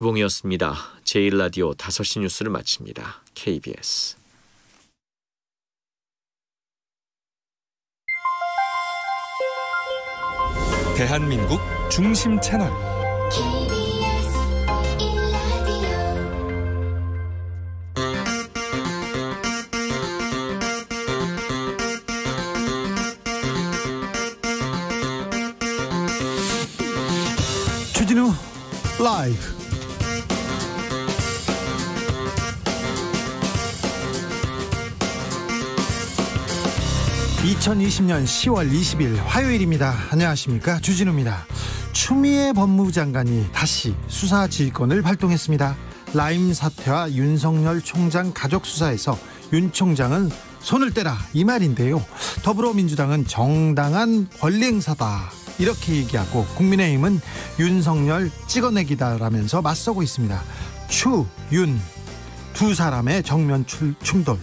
봉이었습니다. 제1라디오 5시 뉴스를 마칩니다. KBS 대한민국 중심 채널 2020년 10월 20일 화요일입니다. 안녕하십니까. 주진우입니다. 추미애 법무부 장관이 다시 수사지휘권을 발동했습니다. 라임 사태와 윤석열 총장 가족 수사에서 윤 총장은 손을 떼라 이 말인데요. 더불어민주당은 정당한 권리행사다 이렇게 얘기하고 국민의힘은 윤석열 찍어내기다라면서 맞서고 있습니다. 추윤 두 사람의 정면 출, 충돌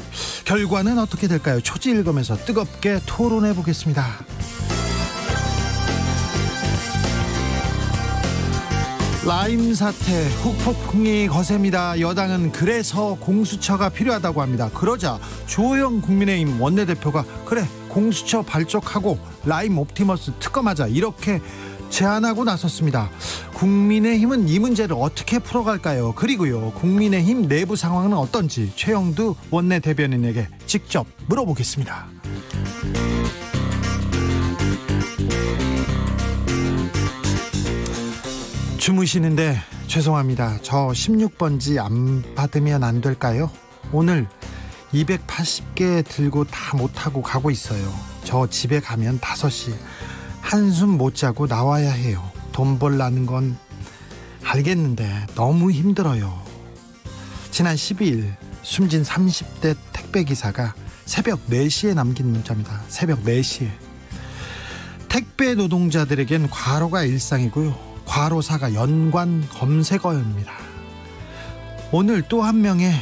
결과는 어떻게 될까요? 초지 읽으면서 뜨겁게 토론해 보겠습니다. 라임 사태 후폭풍이 거셉니다. 여당은 그래서 공수처가 필요하다고 합니다. 그러자 조영 국민의힘 원내대표가 그래 공수처 발족하고 라임 옵티머스 특검하자 이렇게 제안하고 나섰습니다. 국민의힘은 이 문제를 어떻게 풀어갈까요? 그리고요, 국민의힘 내부 상황은 어떤지 최영두 원내 대변인에게 직접 물어보겠습니다. 주무시는데 죄송합니다. 저 16번지 안 받으면 안 될까요? 오늘 280개 들고 다 못하고 가고 있어요. 저 집에 가면 5시. 한숨 못 자고 나와야 해요. 돈 벌라는 건 알겠는데 너무 힘들어요. 지난 12일 숨진 30대 택배기사가 새벽 4시에 남긴 문자입니다. 새벽 4시에. 택배 노동자들에겐 과로가 일상이고요. 과로사가 연관 검색어입니다. 오늘 또 한 명의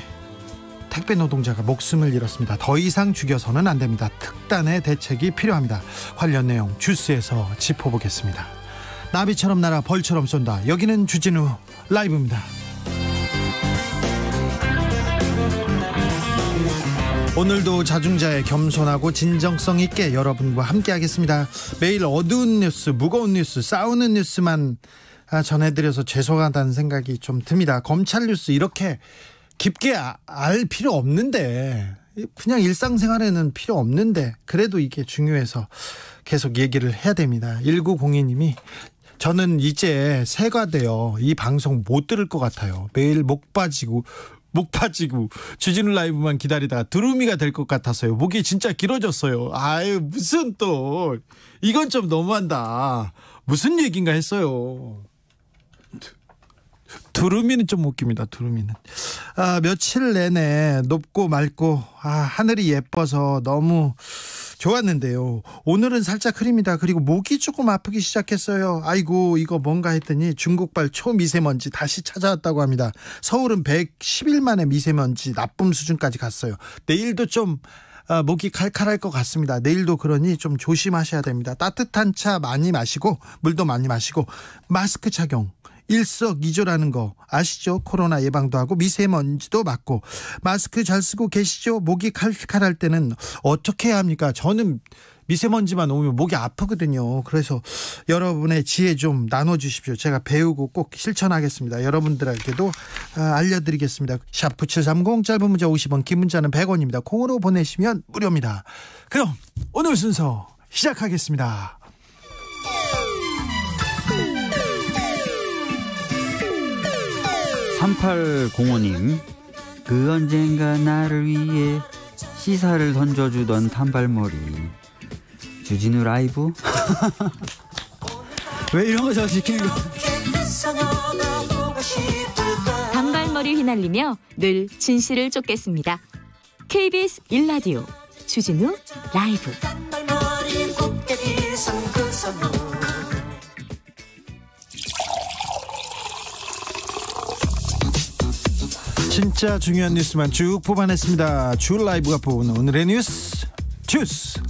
택배 노동자가 목숨을 잃었습니다. 더 이상 죽여서는 안 됩니다. 특단의 대책이 필요합니다. 관련 내용 주스에서 짚어보겠습니다. 나비처럼 날아 벌처럼 쏜다. 여기는 주진우 라이브입니다. 오늘도 자중자의 겸손하고 진정성 있게 여러분과 함께하겠습니다. 매일 어두운 뉴스, 무거운 뉴스, 싸우는 뉴스만 아, 전해드려서 죄송하다는 생각이 좀 듭니다. 검찰 뉴스 이렇게 깊게 아, 알 필요 없는데 그냥 일상생활에는 필요 없는데 그래도 이게 중요해서 계속 얘기를 해야 됩니다. 1902님이 저는 이제 새가 되어 이 방송 못 들을 것 같아요. 매일 목 빠지고 목 빠지고 주진우 라이브만 기다리다가 두루미가 될 것 같아서요. 목이 진짜 길어졌어요. 아유 무슨 또 이건 좀 너무한다. 무슨 얘기인가 했어요. 두루미는 좀 웃깁니다. 두루미는 아, 며칠 내내 높고 맑고 아, 하늘이 예뻐서 너무 좋았는데요. 오늘은 살짝 흐립니다. 그리고 목이 조금 아프기 시작했어요. 아이고 이거 뭔가 했더니 중국발 초미세먼지 다시 찾아왔다고 합니다. 서울은 110일 만에 미세먼지 나쁨 수준까지 갔어요. 내일도 좀 아, 목이 칼칼할 것 같습니다. 내일도 그러니 좀 조심하셔야 됩니다. 따뜻한 차 많이 마시고 물도 많이 마시고 마스크 착용 일석이조라는 거 아시죠? 코로나 예방도 하고 미세먼지도 막고 마스크 잘 쓰고 계시죠? 목이 칼칼할 때는 어떻게 해야 합니까? 저는 미세먼지만 오면 목이 아프거든요. 그래서 여러분의 지혜 좀 나눠주십시오. 제가 배우고 꼭 실천하겠습니다. 여러분들에게도 아, 알려드리겠습니다. 샤프 7 3 0 짧은 문자 50원 긴 문자는 100원입니다. 콩으로 보내시면 무료입니다. 그럼 오늘 순서 시작하겠습니다. 3805님 그 언젠가 나를 위해 시사를 던져주던 단발머리 주진우 라이브? 왜 이런 거저 시키는 거 단발머리 휘날리며 늘 진실을 쫓겠습니다 KBS 1라디오 주진우 라이브 진짜 중요한 뉴스만 쭉 뽑아냈습니다. 주 라이브가 뽑은 오늘의 뉴스 주스.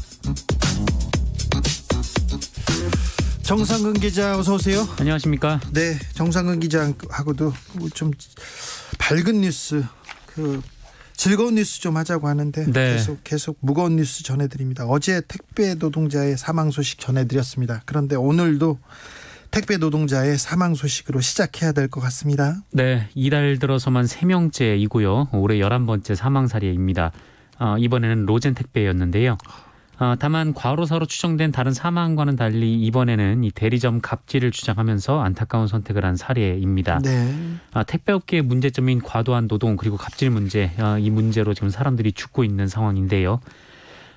정상근 기자 어서 오세요. 안녕하십니까? 네, 정상근 기자하고도 좀 밝은 뉴스 그 즐거운 뉴스 좀 하자고 하는데 네. 계속 계속 무거운 뉴스 전해드립니다. 어제 택배 노동자의 사망 소식 전해드렸습니다. 그런데 오늘도 택배 노동자의 사망 소식으로 시작해야 될 것 같습니다. 네, 이달 들어서만 3명째이고요. 올해 11번째 사망 사례입니다. 어, 이번에는 로젠 택배였는데요. 어, 다만 과로사로 추정된 다른 사망과는 달리 이번에는 이 대리점 갑질을 주장하면서 안타까운 선택을 한 사례입니다. 네. 어, 택배업계의 문제점인 과도한 노동 그리고 갑질 문제 어, 이 문제로 지금 사람들이 죽고 있는 상황인데요.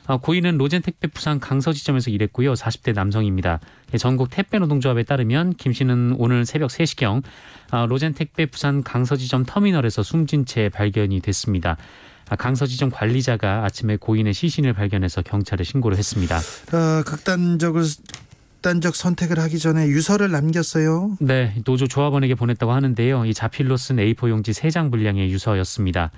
아, 고인은 로젠택배 부산 강서 지점에서 일했고요. 40대 남성입니다. 예, 전국 택배 노동조합에 따르면 김 씨는 오늘 새벽 3시경 아, 로젠택배 부산 강서 지점 터미널에서 숨진 채 발견이 됐습니다. 아, 강서지점 관리자가 아침에 고인의 시신을 발견해서 경찰에 신고를 했습니다. 어, 극단적을 극단적 선택을 하기 전에 유서를 남겼어요. 네, 노조 조합원에게 보냈다고 하는데요. 이 자필로 쓴 A4 용지 3장 분량의 유서였습니다.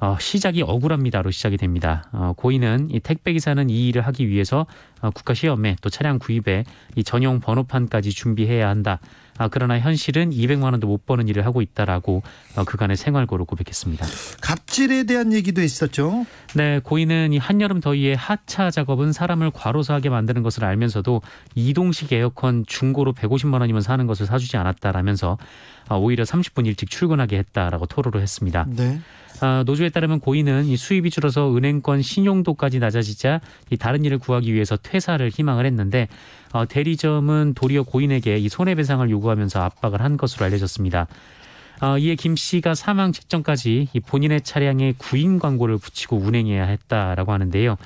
어, 시작이 억울합니다로 시작이 됩니다. 어, 고인은 이 택배 기사는 이 일을 하기 위해서 어, 국가 시험에 또 차량 구입에 이 전용 번호판까지 준비해야 한다. 아, 그러나 현실은 200만 원도 못 버는 일을 하고 있다라고 어, 그간의 생활고를 고백했습니다. 갑질에 대한 얘기도 있었죠. 네, 고인은 이 한여름 더위에 하차 작업은 사람을 과로사하게 만드는 것을 알면서도 이동식 에어컨 중고로 150만 원이면 사는 것을 사주지 않았다라면서 아, 오히려 30분 일찍 출근하게 했다라고 토로를 했습니다. 네. 아, 노조에 따르면 고인은 이 수입이 줄어서 은행권 신용도까지 낮아지자 이 다른 일을 구하기 위해서 퇴사를 희망을 했는데 어, 대리점은 도리어 고인에게 이 손해배상을 요구하면서 압박을 한 것으로 알려졌습니다. 어, 이에 김 씨가 사망 직전까지 이 본인의 차량에 구인 광고를 붙이고 운행해야 했다라고 하는데요.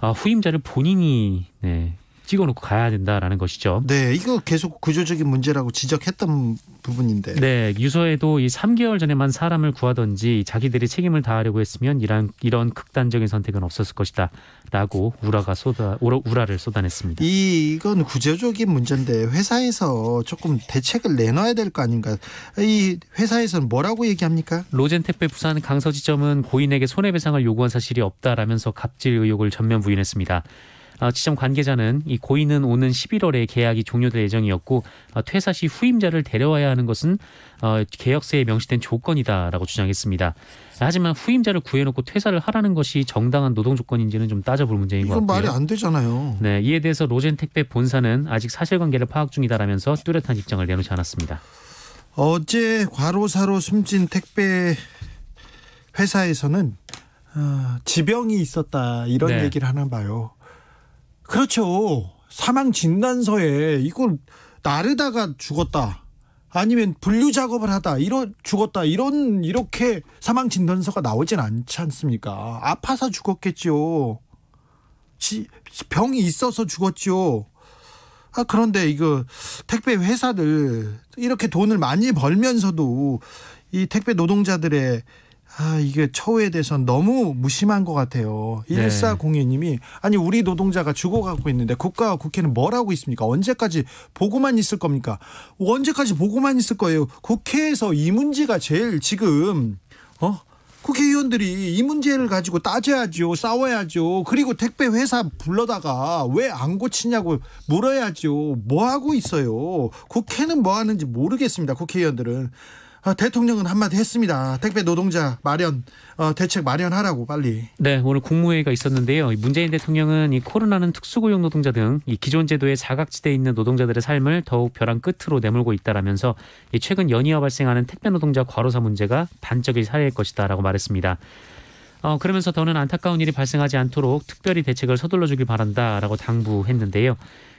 어, 후임자를 본인이 네, 찍어놓고 가야 된다라는 것이죠. 네, 이거 계속 구조적인 문제라고 지적했던 부분인데. 네, 유서에도 이 3개월 전에만 사람을 구하든지 자기들이 책임을 다하려고 했으면 이런 이런 극단적인 선택은 없었을 것이다라고 우라가 쏟아 우라, 를 쏟아냈습니다. 이 이건 구조적인 문제인데 회사에서 조금 대책을 내놔야 될 거 아닌가. 이 회사에서는 뭐라고 얘기합니까? 로젠테페 부산 강서지점은 고인에게 손해배상을 요구한 사실이 없다라면서 갑질 의혹을 전면 부인했습니다. 어, 지점 관계자는 이 고인은 오는 11월에 계약이 종료될 예정이었고 어, 퇴사 시 후임자를 데려와야 하는 것은 어, 개혁세에 명시된 조건이다라고 주장했습니다. 하지만 후임자를 구해놓고 퇴사를 하라는 것이 정당한 노동 조건인지는 좀 따져볼 문제인 것 같아요. 이건 말이 안 되잖아요. 네, 이에 대해서 로젠택배 본사는 아직 사실관계를 파악 중이다라면서 뚜렷한 입장을 내놓지 않았습니다. 어제 과로사로 숨진 택배 회사에서는 지병이 있었다 이런 네. 얘기를 하나 봐요. 그렇죠. 사망 진단서에 이걸 나르다가 죽었다. 아니면 분류 작업을 하다 이런 죽었다 이런 이렇게 사망 진단서가 나오진 않지 않습니까? 아파서 죽었겠죠. 지, 병이 있어서 죽었죠. 아 그런데 이거 택배 회사들 이렇게 돈을 많이 벌면서도 이 택배 노동자들의 아, 이게 처우에 대해서 너무 무심한 것 같아요. 네. 1402님이 아니 우리 노동자가 죽어가고 있는데 국가와 국회는 뭘 하고 있습니까? 언제까지 보고만 있을 겁니까? 언제까지 보고만 있을 거예요? 국회에서 이 문제가 제일 지금 어? 국회의원들이 이 문제를 가지고 따져야죠. 싸워야죠. 그리고 택배 회사 불러다가 왜 안 고치냐고 물어야죠. 뭐 하고 있어요. 국회는 뭐 하는지 모르겠습니다. 국회의원들은. 아, 대통령은 한마디 했습니다. 택배 노동자 마련 어, 대책 마련하라고 빨리. 네, 오늘 국무회의가 있었는데요. 문재인 대통령은 이 코로나는 특수고용 노동자 등 이 기존 제도의 사각지대에 있는 노동자들의 삶을 더욱 벼랑 끝으로 내몰고 있다라면서 최근 연이어 발생하는 택배 노동자 과로사 문제가 반적인 사례일 것이다라고 말했습니다. 어, 그러면서 더는 안타까운 일이 발생하지 않도록 특별히 대책을 서둘러 주길 바란다라고 당부했는데요.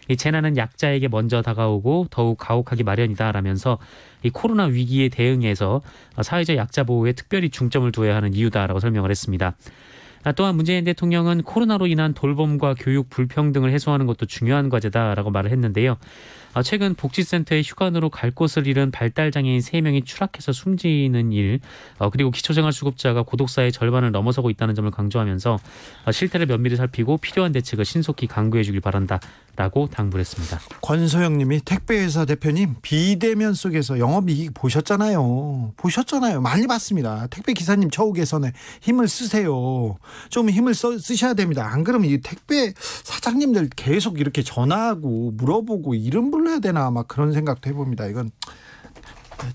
이 재난은 약자에게 먼저 다가오고 더욱 가혹하기 마련이다라면서 이 코로나 위기에 대응해서 사회적 약자 보호에 특별히 중점을 두어야 하는 이유다라고 설명을 했습니다. 아, 또한 문재인 대통령은 코로나로 인한 돌봄과 교육 불평등을 해소하는 것도 중요한 과제다라고 말을 했는데요. 아, 최근 복지센터에 휴관으로 갈 곳을 잃은 발달장애인 3명이 추락해서 숨지는 일 어, 그리고 기초생활수급자가 고독사의 절반을 넘어서고 있다는 점을 강조하면서 아, 실태를 면밀히 살피고 필요한 대책을 신속히 강구해 주길 바란다라고 당부했습니다. 권소영 님이 택배회사 대표님 비대면 속에서 영업이익 보셨잖아요. 보셨잖아요. 많이 봤습니다. 택배 기사님 처우 개선에 힘을 쓰세요. 좀 힘을 써, 쓰셔야 됩니다. 안 그러면 이 택배 사장님들 계속 이렇게 전화하고 물어보고 이름 불러 몰라야 되나 막 그런 생각도 해봅니다. 이건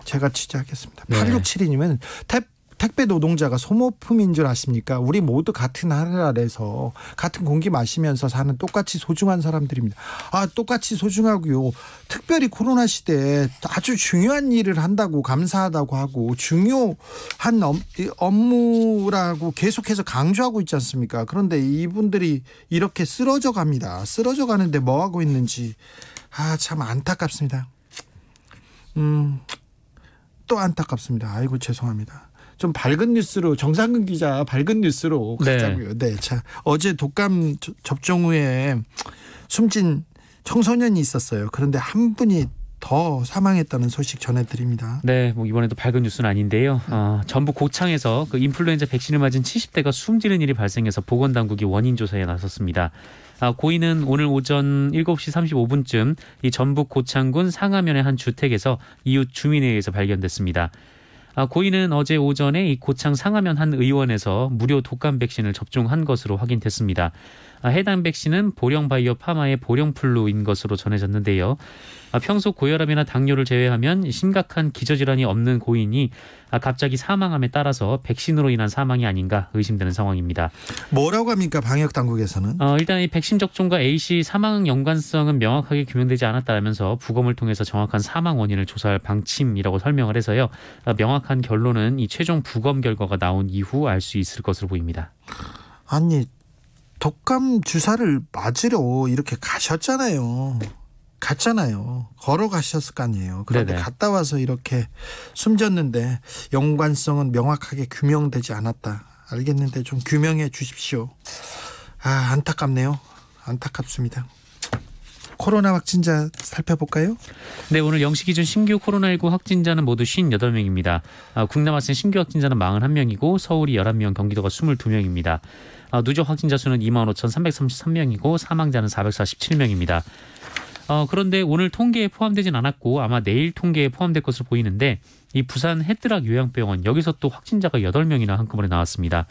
제가 취재하겠습니다. 8672님은 탭 택배 노동자가 소모품인 줄 아십니까? 우리 모두 같은 하늘 아래서 같은 공기 마시면서 사는 똑같이 소중한 사람들입니다. 아, 똑같이 소중하고요. 특별히 코로나 시대에 아주 중요한 일을 한다고 감사하다고 하고 중요한 업무라고 계속해서 강조하고 있지 않습니까? 그런데 이분들이 이렇게 쓰러져 갑니다. 쓰러져 가는데 뭐 하고 있는지 아, 참 안타깝습니다. 음, 또 안타깝습니다. 아이고, 죄송합니다. 좀 밝은 뉴스로 정상근 기자 밝은 뉴스로 네. 가자고요. 네. 네. 자, 어제 독감 접종 후에 숨진 청소년이 있었어요. 그런데 한 분이 더 사망했다는 소식 전해드립니다. 네, 뭐 이번에도 밝은 뉴스는 아닌데요. 음. 어, 전북 고창에서 그 인플루엔자 백신을 맞은 70대가 숨지는 일이 발생해서 보건당국이 원인 조사에 나섰습니다. 아, 고인은 오늘 오전 7시 35분쯤 이 전북 고창군 상하면의 한 주택에서 이웃 주민에 의해서 발견됐습니다. 아, 고인은 어제 오전에 이 고창 상하면 한 의원에서 무료 독감 백신을 접종한 것으로 확인됐습니다. 아, 해당 백신은 보령 바이오 파마의 보령플루인 것으로 전해졌는데요. 아, 평소 고혈압이나 당뇨를 제외하면 심각한 기저질환이 없는 고인이 아, 갑자기 사망함에 따라서 백신으로 인한 사망이 아닌가 의심되는 상황입니다. 뭐라고 합니까 방역 당국에서는? 어, 일단 이 백신 접종과 A 씨 사망 연관성은 명확하게 규명되지 않았다면서 부검을 통해서 정확한 사망 원인을 조사할 방침이라고 설명을 해서요. 명확한 결론은 이 최종 부검 결과가 나온 이후 알 수 있을 것으로 보입니다. 아니 독감 주사를 맞으러 이렇게 가셨잖아요. 갔잖아요. 걸어가셨을 거 아니에요. 그런데 네네. 갔다 와서 이렇게 숨졌는데 연관성은 명확하게 규명되지 않았다. 알겠는데 좀 규명해 주십시오. 아, 안타깝네요. 안타깝습니다. 코로나 확진자 살펴볼까요? 네, 오늘 0시 기준 신규 코로나19 확진자는 모두 58명입니다. 아, 국내 발생 신규 확진자는 41명이고 서울이 11명, 경기도가 22명입니다. 아, 누적 확진자 수는 2만 5,333명이고 사망자는 447명입니다. 어, 그런데 오늘 통계에 포함되진 않았고 아마 내일 통계에 포함될 것으로 보이는데 이 부산 헤드락 요양병원 여기서 또 확진자가 8명이나 한꺼번에 나왔습니다.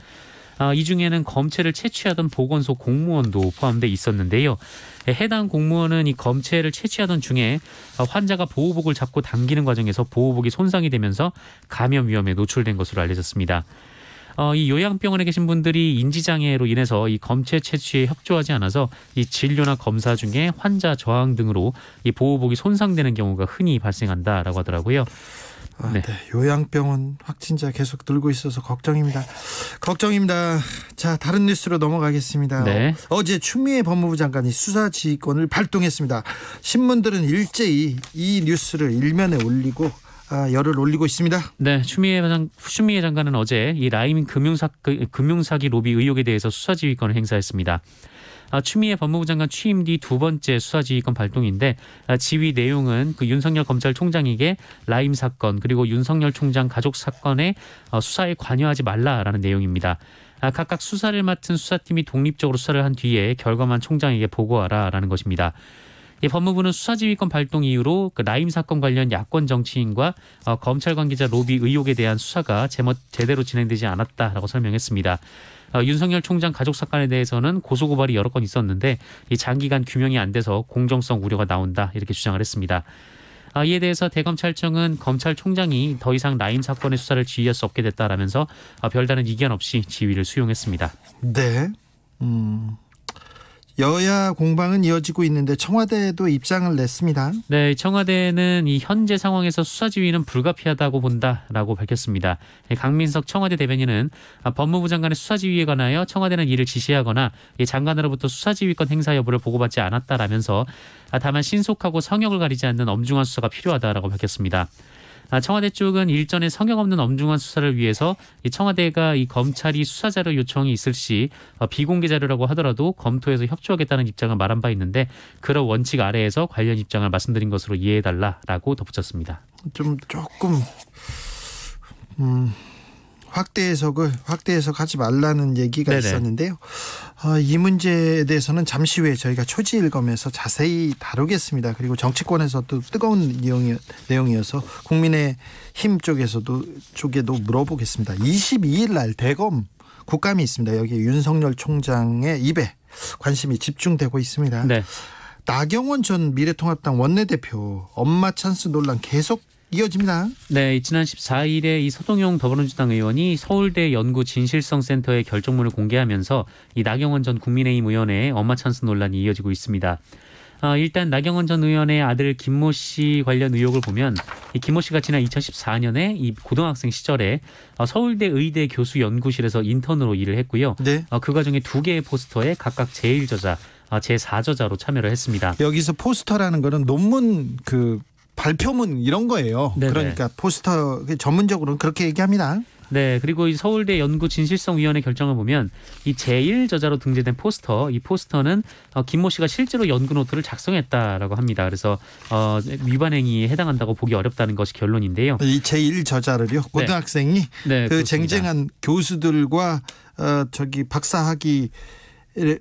아, 이 중에는 검체를 채취하던 보건소 공무원도 포함돼 있었는데요. 해당 공무원은 이 검체를 채취하던 중에 환자가 보호복을 잡고 당기는 과정에서 보호복이 손상이 되면서 감염 위험에 노출된 것으로 알려졌습니다. 어, 이 요양병원에 계신 분들이 인지장애로 인해서 이 검체 채취에 협조하지 않아서 이 진료나 검사 중에 환자 저항 등으로 이 보호복이 손상되는 경우가 흔히 발생한다라고 하더라고요. 아, 네. 네. 요양병원 확진자 계속 늘고 있어서 걱정입니다. 걱정입니다. 자, 다른 뉴스로 넘어가겠습니다. 네. 어, 제 추미애 법무부 장관이 수사지휘권을 발동했습니다. 신문들은 일제히 이 뉴스를 일면에 올리고 아, 열을 올리고 있습니다. 네, 추미애, 장, 추미애 장관은 어제 이 라임 금융사, 그, 금융사기 로비 의혹에 대해서 수사지휘권을 행사했습니다. 아, 추미애 법무부 장관 취임 뒤 두 번째 수사지휘권 발동인데 아, 지휘 내용은 그 윤석열 검찰총장에게 라임 사건 그리고 윤석열 총장 가족 사건의 어, 수사에 관여하지 말라라는 내용입니다. 아, 각각 수사를 맡은 수사팀이 독립적으로 수사를 한 뒤에 결과만 총장에게 보고하라라는 것입니다. 이 법무부는 수사지휘권 발동 이후로 그 라임 사건 관련 야권 정치인과 어, 검찰 관계자 로비 의혹에 대한 수사가 제멋, 제대로 진행되지 않았다라고 설명했습니다. 어, 윤석열 총장 가족 사건에 대해서는 고소고발이 여러 건 있었는데 이 장기간 규명이 안 돼서 공정성 우려가 나온다 이렇게 주장을 했습니다. 아, 이에 대해서 대검찰청은 검찰총장이 더 이상 라임 사건의 수사를 지휘할 수 없게 됐다라면서 아, 별다른 이견 없이 지휘를 수용했습니다. 네. 음. 여야 공방은 이어지고 있는데 청와대도 에 입장을 냈습니다. 네, 청와대는 이 현재 상황에서 수사 지휘는 불가피하다고 본다라고 밝혔습니다. 예, 강민석 청와대 대변인은 아, 법무부 장관의 수사 지휘에 관하여 청와대는 이를 지시하거나 예, 장관으로부터 수사 지휘권 행사 여부를 보고받지 않았다라면서 아, 다만 신속하고 성역을 가리지 않는 엄중한 수사가 필요하다라고 밝혔습니다. 아, 청와대 쪽은 일전에 성역 없는 엄중한 수사를 위해서 청와대가 이 검찰이 수사 자료 요청이 있을 시 어, 비공개 자료라고 하더라도 검토해서 협조하겠다는 입장을 말한 바 있는데 그런 원칙 아래에서 관련 입장을 말씀드린 것으로 이해해달라라고 덧붙였습니다. 좀 조금 음. 확대 해석을 확대 해석하지 말라는 얘기가 네네. 있었는데요. 어, 이 문제에 대해서는 잠시 후에 저희가 초지일검에서 자세히 다루겠습니다. 그리고 정치권에서도 뜨거운 내용이, 내용이어서 국민의 힘 쪽에서도 쪽에도 물어보겠습니다. 22일 날 대검 국감이 있습니다. 여기 윤석열 총장의 입에 관심이 집중되고 있습니다. 네. 나경원 전 미래통합당 원내대표 엄마 찬스 논란 계속 이어집니다. 네, 지난 14일에 이 서동용 더불어민주당 의원이 서울대 연구 진실성 센터의 결정문을 공개하면서 이 나경원 전 국민의힘 의원의 엄마 찬스 논란이 이어지고 있습니다. 어, 일단 나경원 전 의원의 아들 김모 씨 관련 의혹을 보면 이 김모 씨가 지난 2014년에 이 고등학생 시절에 어, 서울대 의대 교수 연구실에서 인턴으로 일을 했고요. 네. 어, 그 과정에 두 개의 포스터에 각각 제1저자, 아, 제4저자로 참여를 했습니다. 여기서 포스터라는 거는 논문 그 발표문 이런 거예요. 네네. 그러니까 포스터 전문적으로는 그렇게 얘기합니다. 네, 그리고 이 서울대 연구 진실성 위원회 결정을 보면 이 제일 저자로 등재된 포스터, 이 포스터는 어, 김모 씨가 실제로 연구 노트를 작성했다라고 합니다. 그래서 어, 위반 행위에 해당한다고 보기 어렵다는 것이 결론인데요. 이 제일 저자를요. 네. 고등학생이 네. 네, 그 그렇습니다. 쟁쟁한 교수들과 어, 저기 박사학위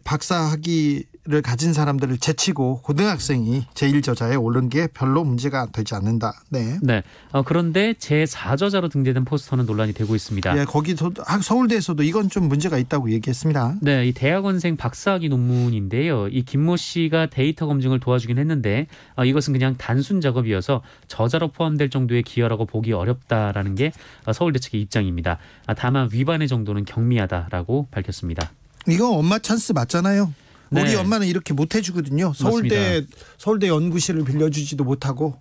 박사학위 를 가진 사람들을 제치고 고등학생이 제1저자에 오른 게 별로 문제가 되지 않는다. 네. 네. 어, 그런데 제4저자로 등재된 포스터는 논란이 되고 있습니다. 예, 거기 아, 서울대에서도 이건 좀 문제가 있다고 얘기했습니다. 네, 이 대학원생 박사학위 논문인데요. 이 김모 씨가 데이터 검증을 도와주긴 했는데 어, 이것은 그냥 단순 작업이어서 저자로 포함될 정도의 기여라고 보기 어렵다라는 게 어, 서울대 측의 입장입니다. 아, 다만 위반의 정도는 경미하다라고 밝혔습니다. 이거 엄마 찬스 맞잖아요. 네. 우리 엄마는 이렇게 못 해주거든요. 서울대 맞습니다. 서울대 연구실을 빌려주지도 못하고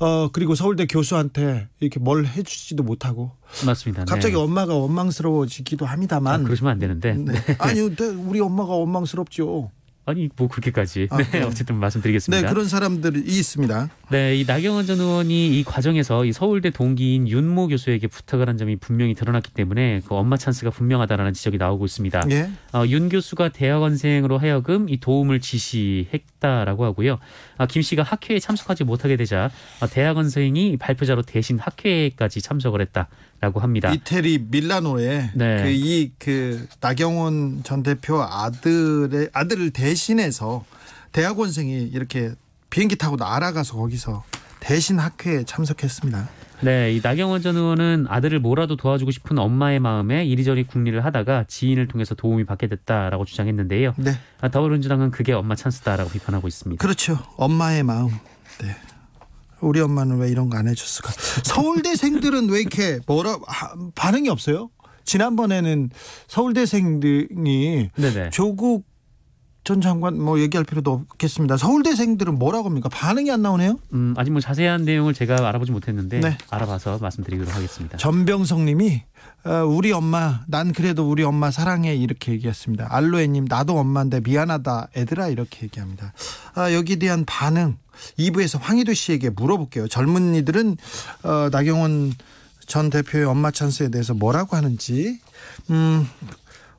어 그리고 서울대 교수한테 이렇게 뭘 해주지도 못하고 맞습니다. 갑자기 네. 엄마가 원망스러워지기도 합니다만 아, 그러시면 안 되는데 네. 네. 아니 네, 우리 엄마가 원망스럽죠. 아니 뭐 그렇게까지 아, 네, 네, 어쨌든 말씀드리겠습니다. 네 그런 사람들이 있습니다. 네이 나경원 전 의원이 이 과정에서 이 서울대 동기인 윤모 교수에게 부탁을 한 점이 분명히 드러났기 때문에 그 엄마 찬스가 분명하다라는 지적이 나오고 있습니다. 예. 어, 윤 교수가 대학원생으로 하여금 이 도움을 지시했다라고 하고요. 아, 김 씨가 학회에 참석하지 못하게 되자 아, 대학원생이 발표자로 대신 학회까지 참석을 했다. 라고 합니다. 이태리 밀라노에 네. 그 이그 나경원 전 대표 아들의 아들을 대신해서 대학원생이 이렇게 비행기 타고 날아가서 거기서 대신 학회에 참석했습니다. 네, 이 나경원 전 의원은 아들을 뭐라도 도와주고 싶은 엄마의 마음에 이리저리 궁리를 하다가 지인을 통해서 도움이 받게 됐다라고 주장했는데요. 네. 아, 더불어민주당은 그게 엄마 찬스다라고 비판하고 있습니다. 그렇죠. 엄마의 마음. 네. 우리 엄마는 왜 이런 거 안 해줬을까? 서울대생들은 왜 이렇게 뭐라 반응이 없어요? 지난번에는 서울대생들이 네네. 조국 전 장관 뭐 얘기할 필요도 없겠습니다. 서울대생들은 뭐라고 합니까? 반응이 안 나오네요. 음, 아직 뭐 자세한 내용을 제가 알아보지 못했는데 네. 알아봐서 말씀드리도록 하겠습니다. 전병성님이 어, 우리 엄마 난 그래도 우리 엄마 사랑해 이렇게 얘기했습니다. 알로에님 나도 엄마인데 미안하다 애들아 이렇게 얘기합니다. 아, 여기 대한 반응 2부에서 황희도 씨에게 물어볼게요. 젊은이들은 어, 나경원 전 대표의 엄마 찬스에 대해서 뭐라고 하는지. 음,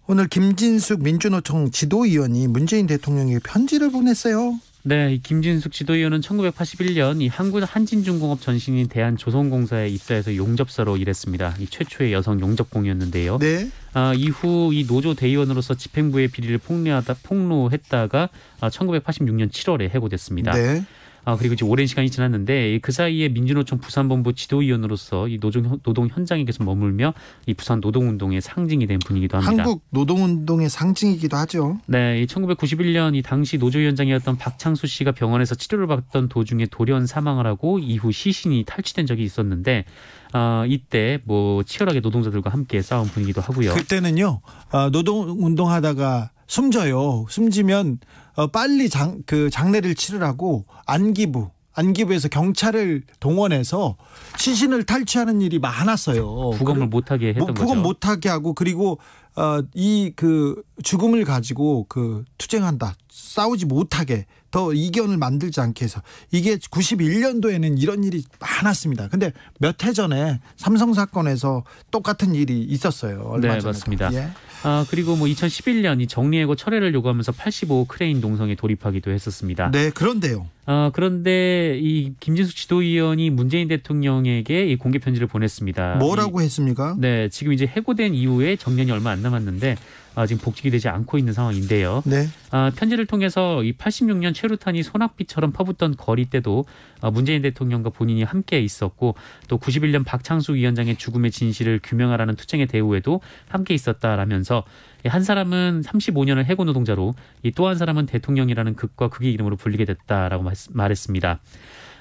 오늘 김진숙 민주노총 지도위원이 문재인 대통령에게 편지를 보냈어요. 네, 이 김진숙 지도위원은 1981년 이 한국 한진중공업 전신인 대한조선공사에 입사해서 용접사로 일했습니다. 이 최초의 여성 용접공이었는데요. 네. 아, 이후 이 노조 대의원으로서 집행부의 비리를 폭로하다 폭로했다가 아, 1986년 7월에 해고됐습니다. 네. 아, 그리고 이제 오랜 시간이 지났는데 그 사이에 민주노총 부산본부 지도위원으로서 이 노동, 노동 현장에 계속 머물며 이 부산 노동운동의 상징이 된 분이기도 합니다. 한국 노동운동의 상징이기도 하죠. 네, 1991년 이 당시 노조위원장이었던 박창수 씨가 병원에서 치료를 받던 도중에 돌연 사망을 하고 이후 시신이 탈취된 적이 있었는데 어, 이때 뭐 치열하게 노동자들과 함께 싸운 분이기도 하고요. 그때는요 어, 아, 노동 운동하다가 숨져요. 숨지면 어, 빨리 장, 그 장례를 치르라고 안기부 안기부에서 경찰을 동원해서 시신을 탈취하는 일이 많았어요. 부검을 못하게 했던 부검 거죠. 부검 못하게 하고 그리고 어, 이그 죽음을 가지고 그 투쟁한다. 싸우지 못하게 더 이견을 만들지 않게 해서 이게 91년도에는 이런 일이 많았습니다. 근데 몇 해 전에 삼성 사건에서 똑같은 일이 있었어요. 얼마 네, 맞습니다. 예. 아, 그리고 뭐 2011년 이 정리해고 철회를 요구하면서 85 크레인 동성에 돌입하기도 했었습니다. 네, 그런데요. 아, 그런데 이 김진숙 지도위원이 문재인 대통령에게 이 공개 편지를 보냈습니다. 뭐라고 이, 했습니까? 네, 지금 이제 해고된 이후에 정년이 얼마 안 남았는데 아, 지금 복직이 되지 않고 있는 상황인데요. 네. 아, 편지를 통해서 이 86년 최루탄이 소낙비처럼 퍼붓던 거리 때도 아, 문재인 대통령과 본인이 함께 있었고 또 91년 박창수 위원장의 죽음의 진실을 규명하라는 투쟁의 대우에도 함께 있었다라면서 예, 한 사람은 35년을 해고 노동자로 또 한 사람은 대통령이라는 극과 극의 이름으로 불리게 됐다라고 말했습니다.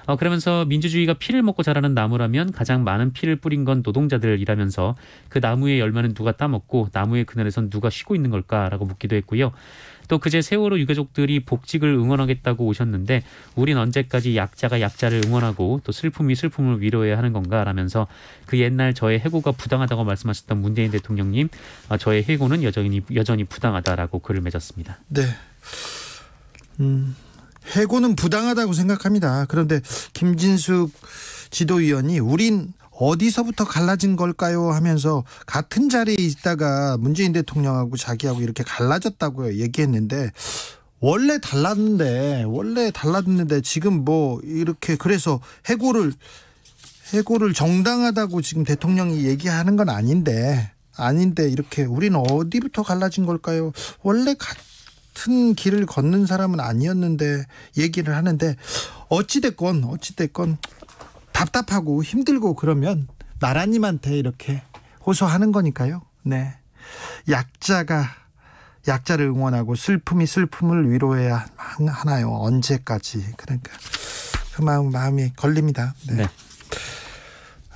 어, 그러면서 민주주의가 피를 먹고 자라는 나무라면 가장 많은 피를 뿌린 건 노동자들이라면서 그 나무의 열매는 누가 따먹고 나무의 그늘에선 누가 쉬고 있는 걸까라고 묻기도 했고요. 또 그제 세월호 유가족들이 복직을 응원하겠다고 오셨는데 우린 언제까지 약자가 약자를 응원하고 또 슬픔이 슬픔을 위로해야 하는 건가라면서 그 옛날 저의 해고가 부당하다고 말씀하셨던 문재인 대통령님 어, 저의 해고는 여전히 여전히 부당하다라고 글을 맺었습니다. 네. 음. 해고는 부당하다고 생각합니다. 그런데 김진숙 지도위원이 우린 어디서부터 갈라진 걸까요? 하면서 같은 자리에 있다가 문재인 대통령하고 자기하고 이렇게 갈라졌다고 얘기했는데 원래 달랐는데 원래 달랐는데 지금 뭐 이렇게 그래서 해고를 해고를 정당하다고 지금 대통령이 얘기하는 건 아닌데 아닌데 이렇게 우리는 어디부터 갈라진 걸까요? 원래 같 같은 길을 걷는 사람은 아니었는데 얘기를 하는데 어찌됐건 어찌됐건 답답하고 힘들고 그러면 나라님한테 이렇게 호소하는 거니까요. 네. 약자가 약자를 응원하고 슬픔이 슬픔을 위로해야 하나요? 언제까지? 그러니까 그 마음 마음이 걸립니다. 네. 네.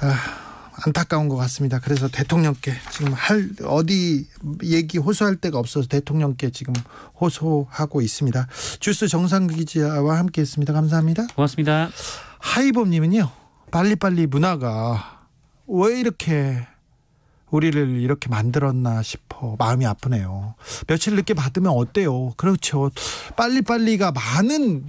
아. 안타까운 것 같습니다. 그래서 대통령께 지금 할 어디 얘기 호소할 데가 없어서 대통령께 지금 호소하고 있습니다. 주스 정상기 기자와 함께했습니다. 감사합니다. 고맙습니다. 하이범님은요 빨리빨리 문화가 왜 이렇게 우리를 이렇게 만들었나 싶어 마음이 아프네요. 며칠 늦게 받으면 어때요? 그렇죠. 빨리빨리가 많은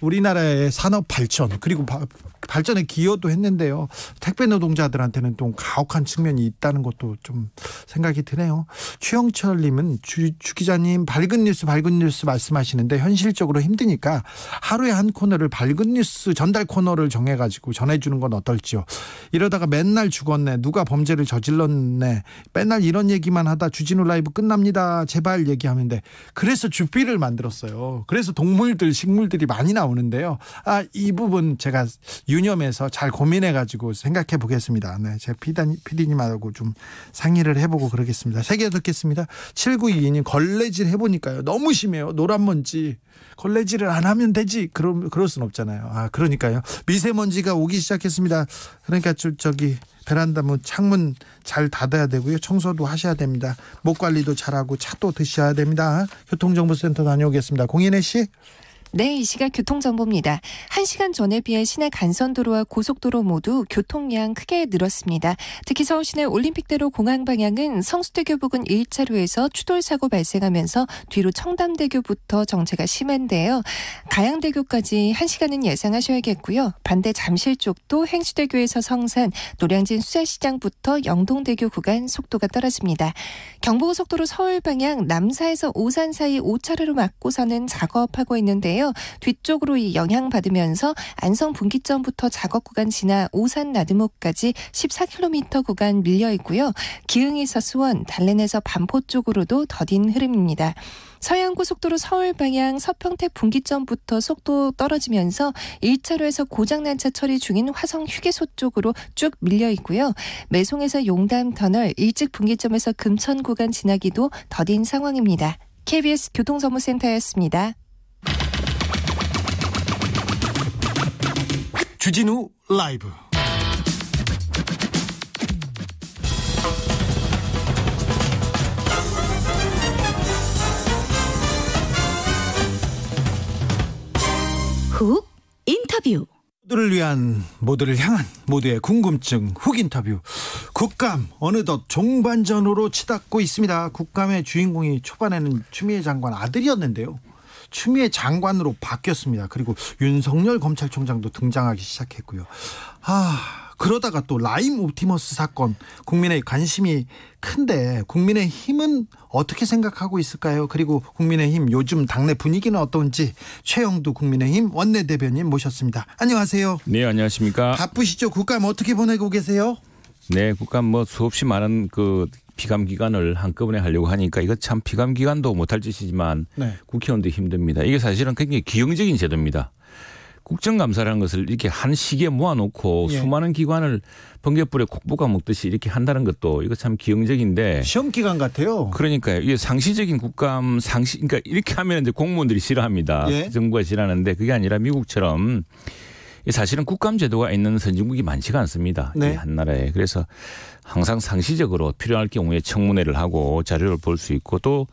우리나라의 산업 발전 그리고 바, 발전에 기여도 했는데요. 택배 노동자들한테는 또 가혹한 측면이 있다는 것도 좀 생각이 드네요. 최영철 님은 주, 주 기자님 밝은 뉴스 밝은 뉴스 말씀하시는데 현실적으로 힘드니까 하루에 한 코너를 밝은 뉴스 전달 코너를 정해 가지고 전해 주는 건 어떨지요. 이러다가 맨날 죽었네. 누가 범죄를 저질렀네. 맨날 이런 얘기만 하다 주진우 라이브 끝납니다. 제발 얘기하는데 그래서 주피를 만들었어요. 그래서 동물들 식물들이 많이 나와 나오는데요. 아, 이 부분 제가 유념해서 잘 고민해 가지고 생각해 보겠습니다. 네, 제 피디님하고 좀 상의를 해보고 그러겠습니다. 세개 듣겠습니다. 7922님 걸레질 해보니까요. 너무 심해요. 노란 먼지. 걸레질을 안 하면 되지. 그럼 그럴 순 없잖아요. 아, 그러니까요. 미세먼지가 오기 시작했습니다. 그러니까 저, 저기 베란다 문 뭐 창문 잘 닫아야 되고요. 청소도 하셔야 됩니다. 목 관리도 잘하고 차도 드셔야 됩니다. 교통정보센터 다녀오겠습니다. 공인혜 씨. 네, 이 시각 교통정보입니다. 1시간 전에 비해 시내 간선도로와 고속도로 모두 교통량 크게 늘었습니다. 특히 서울시내 올림픽대로 공항 방향은 성수대교 부근 1차로에서 추돌사고 발생하면서 뒤로 청담대교부터 정체가 심한데요. 가양대교까지 1시간은 예상하셔야겠고요. 반대 잠실 쪽도 행시대교에서 성산, 노량진 수자시장부터 영동대교 구간 속도가 떨어집니다. 경부고속도로 서울 방향 남사에서 오산 사이 5차로로 막고서는 작업하고 있는데요. 있는데요. 뒤쪽으로 영향 받으면서 안성 분기점부터 작업 구간 지나 오산 나드목까지 14km 구간 밀려 있고요. 기흥에서 수원, 달랜에서 반포 쪽으로도 더딘 흐름입니다. 서양고속도로 서울 방향 서평택 분기점부터 속도 떨어지면서 1차로에서 고장난 차 처리 중인 화성 휴게소 쪽으로 쭉 밀려 있고요. 매송에서 용담 터널 일찍 분기점에서 금천 구간 지나기도 더딘 상황입니다. KBS 교통 서무 센터였습니다 주진우 라이브 훅 인터뷰 모두를 위한 모두를 향한 모두의 궁금증 훅 인터뷰 국감 어느덧 종반전으로 치닫고 있습니다. 국감의 주인공이 초반에는 추미애 장관 아들이었는데요. 추미애 장관으로 바뀌었습니다. 그리고 윤석열 검찰총장도 등장하기 시작했고요. 아, 그러다가 또 라임 옵티머스 사건 국민의 관심이 큰데 국민의 힘은 어떻게 생각하고 있을까요? 그리고 국민의 힘 요즘 당내 분위기는 어떤지 최영두 국민의 힘 원내대변인 모셨습니다. 안녕하세요. 네, 안녕하십니까? 바쁘시죠? 국감 어떻게 보내고 계세요? 네, 국감 뭐 수없이 많은 그 피감 기간을 한꺼번에 하려고 하니까 이거 참 피감 기간도 못할 짓이지만 네. 국회의원도 힘듭니다. 이게 사실은 굉장히 기형적인 제도입니다. 국정감사라는 것을 이렇게 한 시기에 모아놓고 예. 수많은 기관을 번개불에 콕부가 먹듯이 이렇게 한다는 것도 이거 참 기형적인데 시험 기간 같아요. 그러니까요. 이게 상시적인 국감 상시 그러니까 이렇게 하면 이제 공무원들이 싫어합니다. 예. 정부가 싫어하는데 그게 아니라 미국처럼 사실은 국감 제도가 있는 선진국이 많지가 않습니다. 네. 이한 나라에. 그래서 항상 상시적으로 필요할 경우에 청문회를 하고 자료를 볼 수 있고 또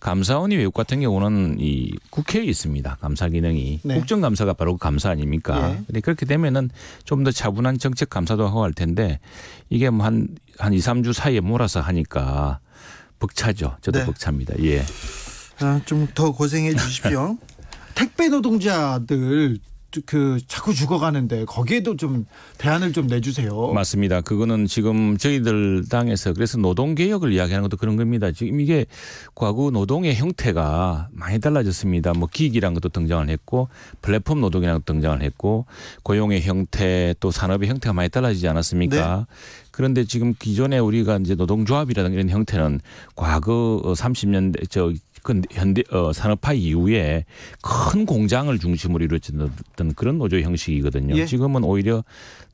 감사원이 외국 같은 경우는 이 국회에 있습니다. 감사 기능이 네. 국정감사가 바로 그 감사 아닙니까? 네. 근데 그렇게 되면은 좀 더 차분한 정책 감사도 하고 할 텐데 이게 뭐한한 한 2, 3주 사이에 몰아서 하니까 벅차죠. 저도 네. 벅찹니다. 예. 아, 좀더 고생해 주십시오. 택배 노동자들 그 자꾸 죽어가는데 거기에도 좀 대안을 좀 내주세요. 맞습니다. 그거는 지금 저희들 당에서 그래서 노동 개혁을 이야기하는 것도 그런 겁니다. 지금 이게 과거 노동의 형태가 많이 달라졌습니다. 뭐 기기란 것도 등장을 했고 플랫폼 노동이라는 것도 등장을 했고 고용의 형태 또 산업의 형태가 많이 달라지지 않았습니까? 네. 그런데 지금 기존에 우리가 이제 노동조합이라든가 이런 형태는 과거 30년대 저그 현대 어, 산업화 이후에 큰 공장을 중심으로 이루어졌던 그런 노조 형식이거든요. 예. 지금은 오히려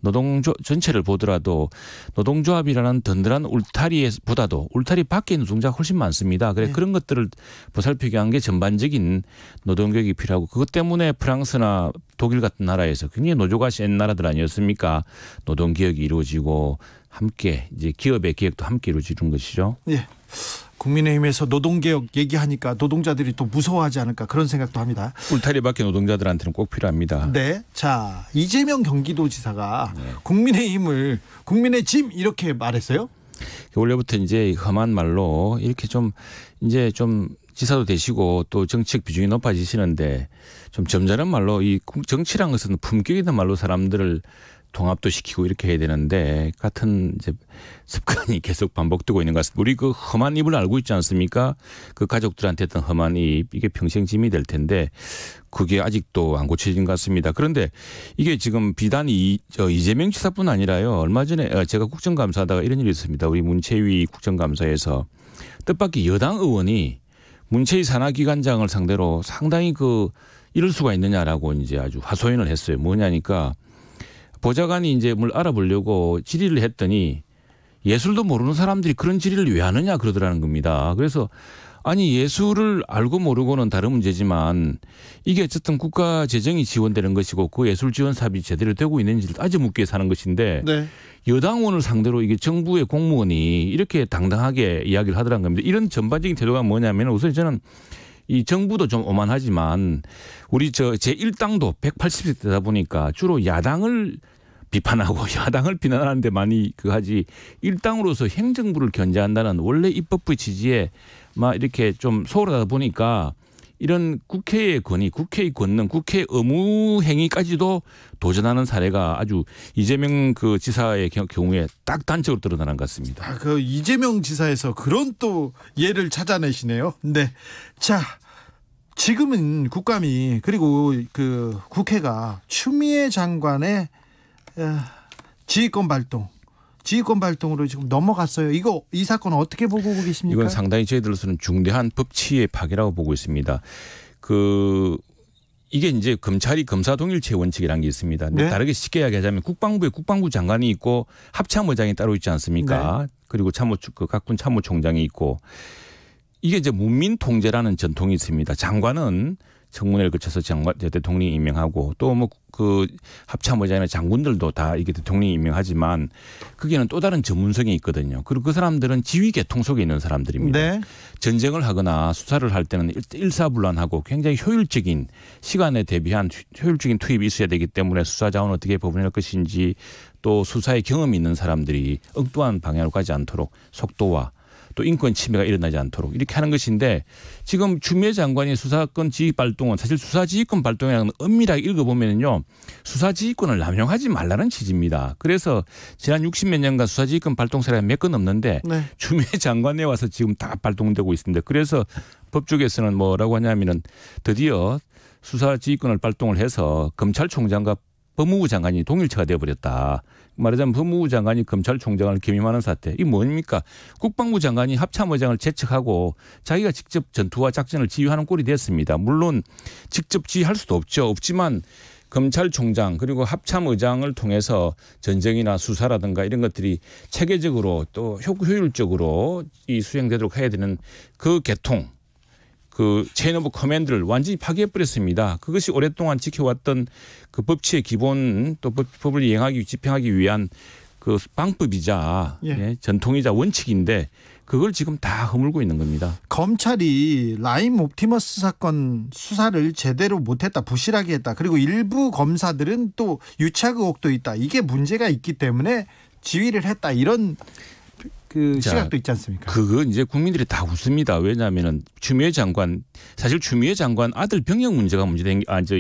노동조 전체를 보더라도 노동조합이라는 든든한 울타리보다도 울타리 밖에 있는 종자가 훨씬 많습니다. 그래 예. 그런 것들을 보살피기 위한 게 전반적인 노동교육이 필요하고 그것 때문에 프랑스나 독일 같은 나라에서 굉장히 노조가 센 나라들 아니었습니까? 노동개혁이 이루어지고 함께 이제 기업의 개혁도 함께 이루어지는 것이죠. 예. 국민의힘에서 노동개혁 얘기하니까 노동자들이 또 무서워하지 않을까 그런 생각도 합니다. 울타리밖에 노동자들한테는 꼭 필요합니다. 네. 자, 이재명 경기도지사가 네. 국민의힘을 국민의 짐 이렇게 말했어요? 그 원래부터 이제 험한 말로 이렇게 좀 이제 좀 지사도 되시고 또정책 비중이 높아지시는데 좀 점잖은 말로 이 정치란 것은 품격이란 말로 사람들을 통합도 시키고 이렇게 해야 되는데 같은 이제 습관이 계속 반복되고 있는 것 같습니다. 우리 그 험한 입을 알고 있지 않습니까? 그 가족들한테 했던 험한 입 이게 평생 짐이 될 텐데 그게 아직도 안 고쳐진 것 같습니다. 그런데 이게 지금 비단이 저 이재명 지사뿐 아니라요. 얼마 전에 어, 제가 국정감사하다가 이런 일이 있습니다. 우리 문체위 국정감사에서 뜻밖의 여당 의원이 문체위 산하기관장을 상대로 상당히 그 이럴 수가 있느냐라고 이제 아주 화소연을 했어요. 뭐냐니까 보좌관이 이제 뭘 알아보려고 질의를 했더니 예술도 모르는 사람들이 그런 질의를 왜 하느냐 그러더라는 겁니다. 그래서 아니 예술을 알고 모르고는 다른 문제지만 이게 어쨌든 국가 재정이 지원되는 것이고 그 예술 지원 사업이 제대로 되고 있는지를 아주 묻게사는 것인데 네. 여당원을 상대로 이게 정부의 공무원이 이렇게 당당하게 이야기를 하더라는 겁니다. 이런 전반적인 태도가 뭐냐면 우선 저는 이 정부도 좀 오만하지만 우리 저 제1당도 180석 되다 보니까 주로 야당을 비판하고 야당을 비난하는데 많이 그 하지 일당으로서 행정부를 견제한다는 원래 입법부 지지에 막 이렇게 좀 소홀하다 보니까 이런 국회의 권위, 국회의 권능, 국회 의무 행위까지도 도전하는 사례가 아주 이재명 그 지사의 경우에 딱 단적으로 드러나는 것 같습니다. 아, 그 이재명 지사에서 그런 또 예를 찾아내시네요. 네. 자, 지금은 국감이 그리고 그 국회가 추미애 장관의 예. 지휘권 발동. 지휘권 발동으로 지금 넘어갔어요. 이거 이 사건 어떻게 보고 계십니까? 이건 상당히 저희들로서는 중대한 법치의 파괴라고 보고 있습니다. 그 이게 이제 검찰이 검사 동일체 원칙이라는 게 있습니다. 네? 다르게 쉽게 이야기하자면 국방부에 국방부 장관이 있고 합참의장이 따로 있지 않습니까? 네. 그리고 참모 그 각군 참모총장이 있고 이게 이제 문민 통제라는 전통이 있습니다. 장관은 청문회를 거쳐서 장관 대통령 이 임명하고 또 뭐 그 합참의장이나 장군들도 다 이게 대통령 이 임명하지만 그게는 또 다른 전문성이 있거든요. 그리고 그 사람들은 지휘 계통 속에 있는 사람들입니다. 네. 전쟁을 하거나 수사를 할 때는 일사불란하고 굉장히 효율적인 시간에 대비한 효율적인 투입이 있어야 되기 때문에 수사 자원을 어떻게 법원할 것인지 또 수사의 경험이 있는 사람들이 엉뚱한 방향으로 가지 않도록 속도와 또 인권 침해가 일어나지 않도록 이렇게 하는 것인데 지금 주미 장관이 수사권 지휘 발동은 사실 수사 지휘권 발동이라는 엄밀하게 읽어보면요 수사 지휘권을 남용하지 말라는 취지입니다. 그래서 지난 60몇 년간 수사 지휘권 발동 사례가 몇 건 없는데 네. 주미 장관에 와서 지금 다 발동되고 있습니다. 그래서 법조계에서는 뭐라고 하냐면은 드디어 수사 지휘권을 발동을 해서 검찰총장과 법무부 장관이 동일체가 되어버렸다. 말하자면 법무부 장관이 검찰총장을 겸임하는 사태. 이 뭡니까? 국방부 장관이 합참의장을 재척하고 자기가 직접 전투와 작전을 지휘하는 꼴이 됐습니다. 물론 직접 지휘할 수도 없죠. 없지만 검찰총장 그리고 합참의장을 통해서 전쟁이나 수사라든가 이런 것들이 체계적으로 또 효율적으로 이 수행되도록 해야 되는 그 개통 그 체인 오브 커맨드를 완전히 파괴해버렸습니다. 그것이 오랫동안 지켜왔던 그 법치의 기본 또 법을 이행하기 집행하기 위한 그 방법이자 예. 예, 전통이자 원칙인데 그걸 지금 다 허물고 있는 겁니다. 검찰이 라임 옵티머스 사건 수사를 제대로 못했다, 부실하게 했다. 그리고 일부 검사들은 또 유착 의혹도 있다. 이게 문제가 있기 때문에 지휘를 했다. 이런 그 자, 시각도 있지 않습니까? 그건 이제 국민들이 다 웃습니다. 왜냐하면은 추미애 장관 사실 추미애 장관 아들 병역 문제가 문제된 아저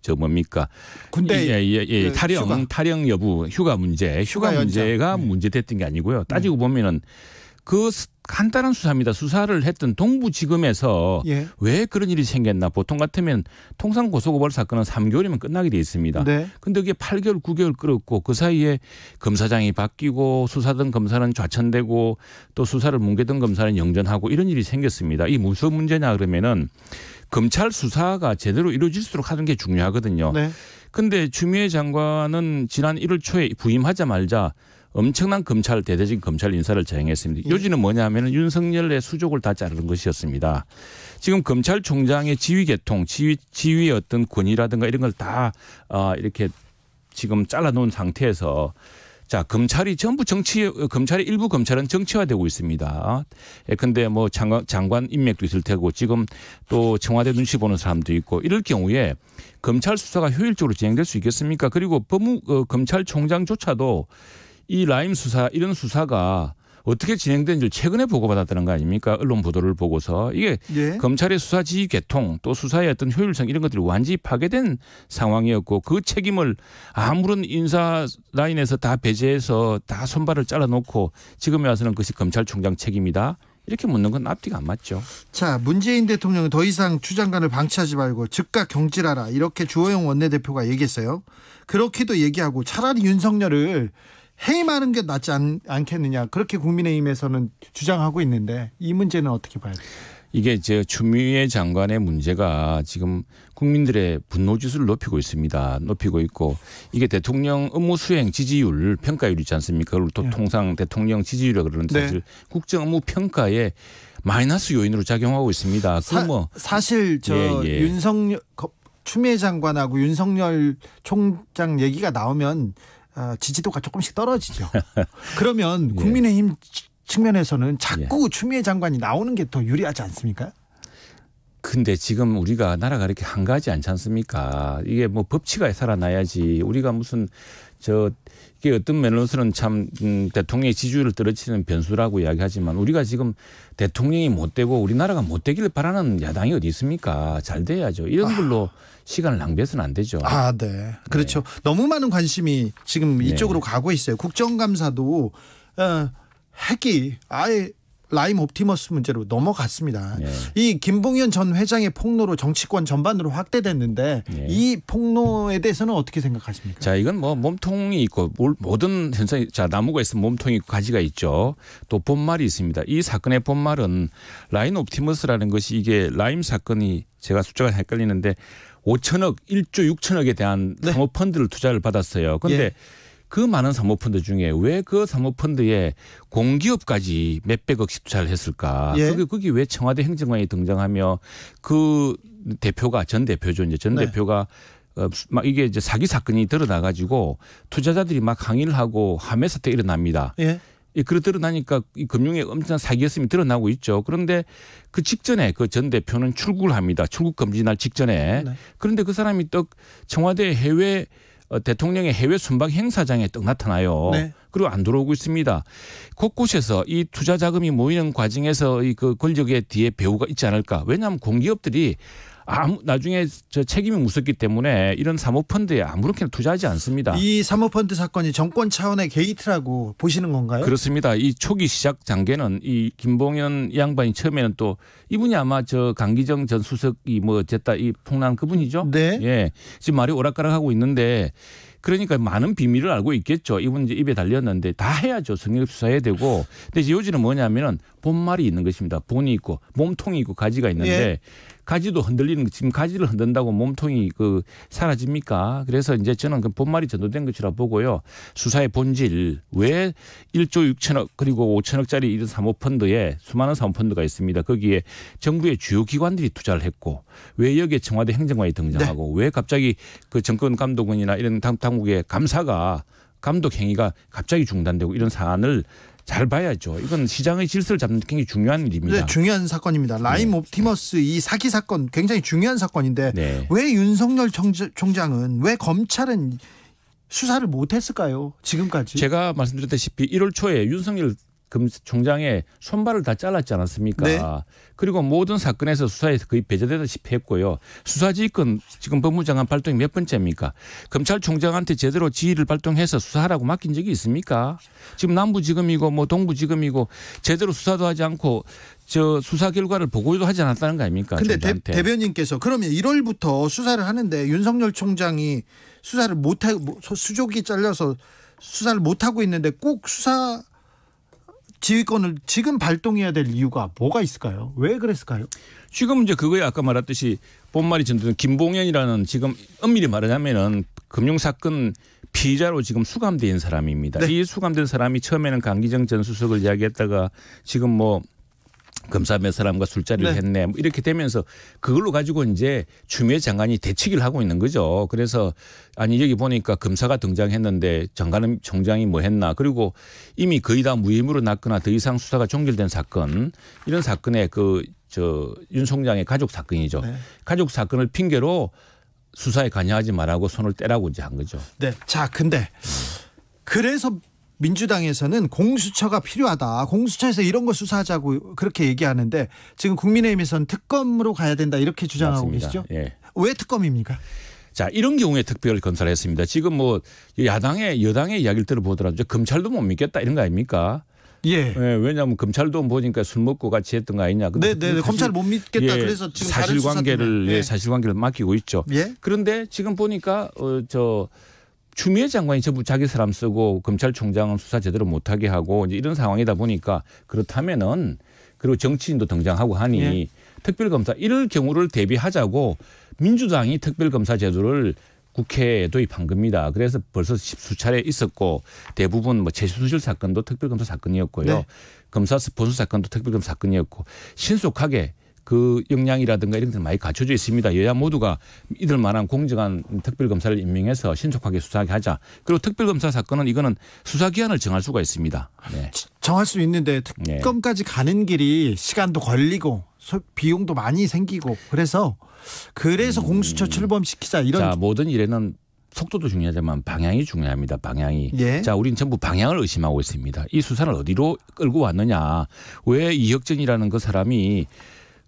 저 뭡니까 군대 예, 예, 예. 그 탈영 휴가. 탈영 여부 휴가 문제 휴가, 휴가 문제가 네. 문제됐던 게 아니고요 네. 따지고 네. 보면은 그 간단한 수사입니다. 수사를 했던 동부지검에서 예. 왜 그런 일이 생겼나 보통 같으면 통상 고소고발 사건은 3개월이면 끝나게 돼 있습니다. 네. 근데 그게 8개월, 9개월 끌었고 그 사이에 검사장이 바뀌고 수사던 검사는 좌천되고 또 수사를 뭉개던 검사는 영전하고 이런 일이 생겼습니다. 이 무슨 문제냐 그러면은 검찰 수사가 제대로 이루어질수록 하는 게 중요하거든요. 네. 근데 추미애 장관은 지난 1월 초에 부임하자말자 엄청난 검찰 대대적인 검찰 인사를 자행했습니다. 예. 요지는 뭐냐면은 윤석열의 수족을 다 자르는 것이었습니다. 지금 검찰총장의 지휘 개통, 지휘 지휘의 어떤 권위라든가 이런 걸다 어, 아, 이렇게 지금 잘라놓은 상태에서 자, 검찰이 전부 정치, 검찰의 일부 검찰은 정치화되고 있습니다. 예, 근데 뭐 장관, 장관 인맥도 있을 테고 지금 또 청와대 눈치 보는 사람도 있고 이럴 경우에 검찰 수사가 효율적으로 진행될 수 있겠습니까? 그리고 법무, 어, 검찰총장조차도 이 라임 수사 이런 수사가 어떻게 진행된지 최근에 보고받았다는 거 아닙니까? 언론 보도를 보고서 이게 예. 검찰의 수사 지휘 개통 또 수사의 어떤 효율성 이런 것들이 완전히 파괴된 상황이었고 그 책임을 아무런 인사 라인에서 다 배제해서 다 손발을 잘라놓고 지금에 와서는 그것이 검찰총장 책임이다. 이렇게 묻는 건 앞뒤가 안 맞죠. 자, 문재인 대통령은 더 이상 추장관을 방치하지 말고 즉각 경질하라. 이렇게 주호영 원내대표가 얘기했어요. 그렇게도 얘기하고 차라리 윤석열을 해임하는 게 낫지 않, 않겠느냐 그렇게 국민의힘에서는 주장하고 있는데 이 문제는 어떻게 봐야 돼요? 이게 제 추미애 장관의 문제가 지금 국민들의 분노 지수를 높이고 있습니다. 높이고 있고 이게 대통령 업무 수행 지지율 평가율 있지 않습니까? 그걸 또 네. 통상 대통령 지지율이라고 그러는데 네. 사실 국정 업무 평가에 마이너스 요인으로 작용하고 있습니다. 사, 뭐 사실 저 예, 예. 윤석열 추미애 장관하고 윤석열 총장 얘기가 나오면 아, 지지도가 조금씩 떨어지죠. 그러면 예. 국민의힘 측면에서는 자꾸 예. 추미애 장관이 나오는 게 더 유리하지 않습니까? 근데 지금 우리가 나라가 이렇게 한가하지 않지 않습니까? 이게 뭐 법치가 살아나야지 우리가 무슨 저 이게 어떤 면으로서는 참 음, 대통령의 지지율을 떨어뜨리는 변수라고 이야기하지만 우리가 지금 대통령이 못 되고 우리나라가 못 되기를 바라는 야당이 어디 있습니까? 잘 돼야죠. 이런 아. 걸로 아. 시간을 낭비해서는 안 되죠. 아, 네. 그렇죠. 네. 너무 많은 관심이 지금 네. 이쪽으로 네. 가고 있어요. 국정감사도 어, 핵이 아예 라임 옵티머스 문제로 넘어갔습니다. 네. 이 김봉현 전 회장의 폭로로 정치권 전반으로 확대됐는데 네. 이 폭로에 대해서는 어떻게 생각하십니까? 자, 이건 뭐 몸통이 있고 모든 현상이 자 나무가 있으면 몸통이 있고 가지가 있죠. 또 본말이 있습니다. 이 사건의 본말은 라임 옵티머스라는 것이 이게 라임 사건이 제가 숫자가 헷갈리는데 5천억, 1조 6천억에 대한 네. 상호펀드를 투자를 받았어요. 그런데 예. 그 많은 사모펀드 중에 왜 그 사모펀드에 공기업까지 몇백억씩 투자를 했을까? 예. 그게 그게 왜 청와대 행정관이 등장하며 그 대표가 전 대표죠 이제 전 네. 대표가 어, 막 이게 이제 사기 사건이 드러나 가지고 투자자들이 막 항의를 하고 하해 사태 일어납니다. 예. 그러 드러나니까 이 금융의 엄청난 사기였음이 드러나고 있죠. 그런데 그 직전에 그 전 대표는 출국을 합니다. 출국 금지 날 직전에. 네. 그런데 그 사람이 또 청와대 해외 어, 대통령의 해외 순방 행사장에 떡 나타나요. 네. 그리고 안 들어오고 있습니다. 곳곳에서 이 투자 자금이 모이는 과정에서 이 그 권력의 뒤에 배후가 있지 않을까. 왜냐하면 공기업들이 아무 나중에 저 책임이 무섭기 때문에 이런 사모펀드에 아무렇게나 투자하지 않습니다. 이 사모펀드 사건이 정권 차원의 게이트라고 보시는 건가요? 그렇습니다. 이 초기 시작 단계는 이 김봉현 양반이 처음에는 또 이분이 아마 저 강기정 전 수석이 뭐 어쨌다 이 폭난 그분이죠. 네. 예. 지금 말이 오락가락하고 있는데 그러니까 많은 비밀을 알고 있겠죠. 이분 이제 입에 달렸는데 다 해야죠. 성립 수사해야 되고. 근데 이제 요지는 뭐냐면은 본말이 있는 것입니다. 본이 있고 몸통이 있고 가지가 있는데 예. 가지도 흔들리는 지금 가지를 흔든다고 몸통이 그 사라집니까? 그래서 이제 저는 그 본말이 전도된 것이라 보고요. 수사의 본질 왜 1조 6천억 그리고 5천억짜리 이런 사모펀드에 수많은 사모펀드가 있습니다. 거기에 정부의 주요 기관들이 투자를 했고 왜 여기에 청와대 행정관이 등장하고 네. 왜 갑자기 그 정권 감독원이나 이런 당국의 감사가 감독 행위가 갑자기 중단되고 이런 사안을 잘 봐야죠. 이건 시장의 질서를 잡는 게 굉장히 중요한 일입니다. 네, 중요한 사건입니다. 라임 네. 옵티머스 이 사기 사건 굉장히 중요한 사건인데 네. 왜 윤석열 총장은 왜 검찰은 수사를 못했을까요? 지금까지 제가 말씀드렸다시피 1월 초에 윤석열 금 총장의 손발을 다 잘랐지 않았습니까? 네. 그리고 모든 사건에서 수사에서 거의 배제되다시피 했고요. 수사지휘권 지금 법무장관 발동이 몇 번째입니까? 검찰총장한테 제대로 지휘를 발동해서 수사하라고 맡긴 적이 있습니까? 지금 남부지검이고 뭐 동부지검이고 제대로 수사도 하지 않고 저 수사 결과를 보고도 하지 않았다는 거 아닙니까? 근데 총 대, 변인께서 그러면 1월부터 수사를 하는데 윤석열 총장이 수사를 못하고 뭐, 수족이 잘려서 수사를 못하고 있는데 꼭 수사 지휘권을 지금 발동해야 될 이유가 뭐가 있을까요? 왜 그랬을까요? 지금 이제 그거에 아까 말했듯이 본말이 전두는 김봉현이라는 지금 엄밀히 말하자면은 금융사건 피의자로 지금 수감된 사람입니다. 네. 이 수감된 사람이 처음에는 강기정 전 수석을 이야기했다가 지금 뭐 검사 몇 사람과 술자리를 네. 했네 뭐 이렇게 되면서 그걸로 가지고 이제 추미애 장관이 대치기를 하고 있는 거죠. 그래서 아니 여기 보니까 검사가 등장했는데 장관은 총장이 뭐 했나 그리고 이미 거의 다무임으로 났거나 더 이상 수사가 종결된 사건 이런 사건에 그 저 윤 총장의 가족 사건이죠. 네. 가족 사건을 핑계로 수사에 관여하지 말라고 손을 떼라고 이제 한 거죠. 네. 자 근데 그래서 민주당에서는 공수처가 필요하다. 공수처에서 이런 거 수사하자고 그렇게 얘기하는데 지금 국민의힘에서는 특검으로 가야 된다 이렇게 주장하고 맞습니다. 계시죠? 예. 왜 특검입니까? 자, 이런 경우에 특별 검사를 했습니다. 지금 뭐 야당의 여당의 이야기를 들어보더라도 검찰도 못 믿겠다 이런 거 아닙니까? 예. 예. 왜냐하면 검찰도 보니까 술 먹고 같이 했던 거 아니냐. 네, 네, 네, 검찰 못 믿겠다. 예, 그래서 지금 사실관계를 예, 네. 사실관계를 맡기고 있죠. 예? 그런데 지금 보니까 어저 추미애 장관이 전부 자기 사람 쓰고 검찰총장은 수사 제대로 못하게 하고 이제 이런 상황이다 보니까 그렇다면은 그리고 정치인도 등장하고 하니 예. 특별검사 이럴 경우를 대비하자고 민주당이 특별검사 제도를 국회에 도입한 겁니다. 그래서 벌써 십 수차례 있었고 대부분 뭐 재수술 사건도 특별검사 사건이었고요. 네. 검사 스폰서 사건도 특별검사 사건이었고 신속하게 그 역량이라든가 이런 것들 많이 갖춰져 있습니다. 여야 모두가 이들 만한 공정한 특별검사를 임명해서 신속하게 수사하게 하자. 그리고 특별검사 사건은 이거는 수사 기한을 정할 수가 있습니다. 네. 정할 수 있는데 특검까지 네. 가는 길이 시간도 걸리고 비용도 많이 생기고 그래서 그래서 음, 공수처 출범시키자 이런 자, 모든 일에는 속도도 중요하지만 방향이 중요합니다. 방향이. 예. 자, 우린 전부 방향을 의심하고 있습니다. 이 수사를 어디로 끌고 왔느냐. 왜 이혁진이라는 그 사람이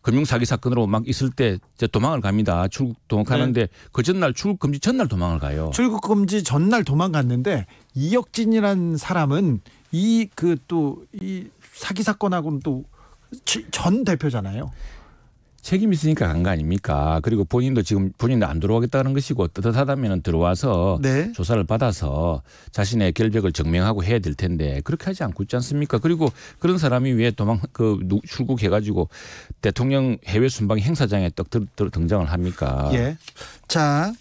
금융사기 사건으로 막 있을 때 도망을 갑니다. 출국 도망가는데 네. 그 전날 출국 금지 전날 도망을 가요. 출국 금지 전날 도망갔는데 이혁진이란 사람은 이 그 또이 그 사기 사건하고는 또 전 대표잖아요. 책임 있으니까 간 거 아닙니까? 그리고 본인도 지금 본인도 안 들어오겠다는 것이고 뜻하다면 들어와서 네. 조사를 받아서 자신의 결백을 증명하고 해야 될 텐데 그렇게 하지 않고 있지 않습니까? 그리고 그런 사람이 왜 도망 그 출국해 가지고 대통령 해외 순방 행사장에 떡 등장을 합니까? 예. 자,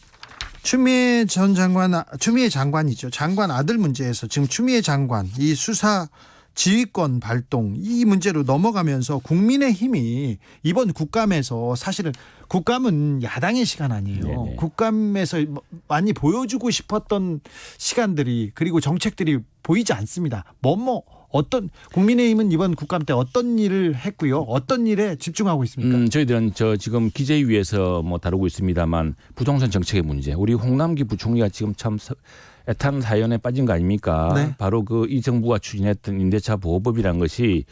추미애 전 장관, 아, 추미애 장관이죠. 장관 아들 문제에서 지금 추미애 장관 이 수사 지휘권 발동 이 문제로 넘어가면서 국민의 힘이 이번 국감에서 사실은 국감은 야당의 시간 아니에요. 네네. 네. 국감에서 많이 보여주고 싶었던 시간들이 그리고 정책들이 보이지 않습니다. 뭐 뭐 어떤 국민의힘은 이번 국감 때 어떤 일을 했고요. 어떤 일에 집중하고 있습니까? 음, 저희들은 저 지금 기재위에서 뭐 다루고 있습니다만 부동산 정책의 문제. 우리 홍남기 부총리가 지금 참 에탄 사연에 빠진 거 아닙니까? 네. 바로 그 이 정부가 추진했던 임대차 보호법이란 것이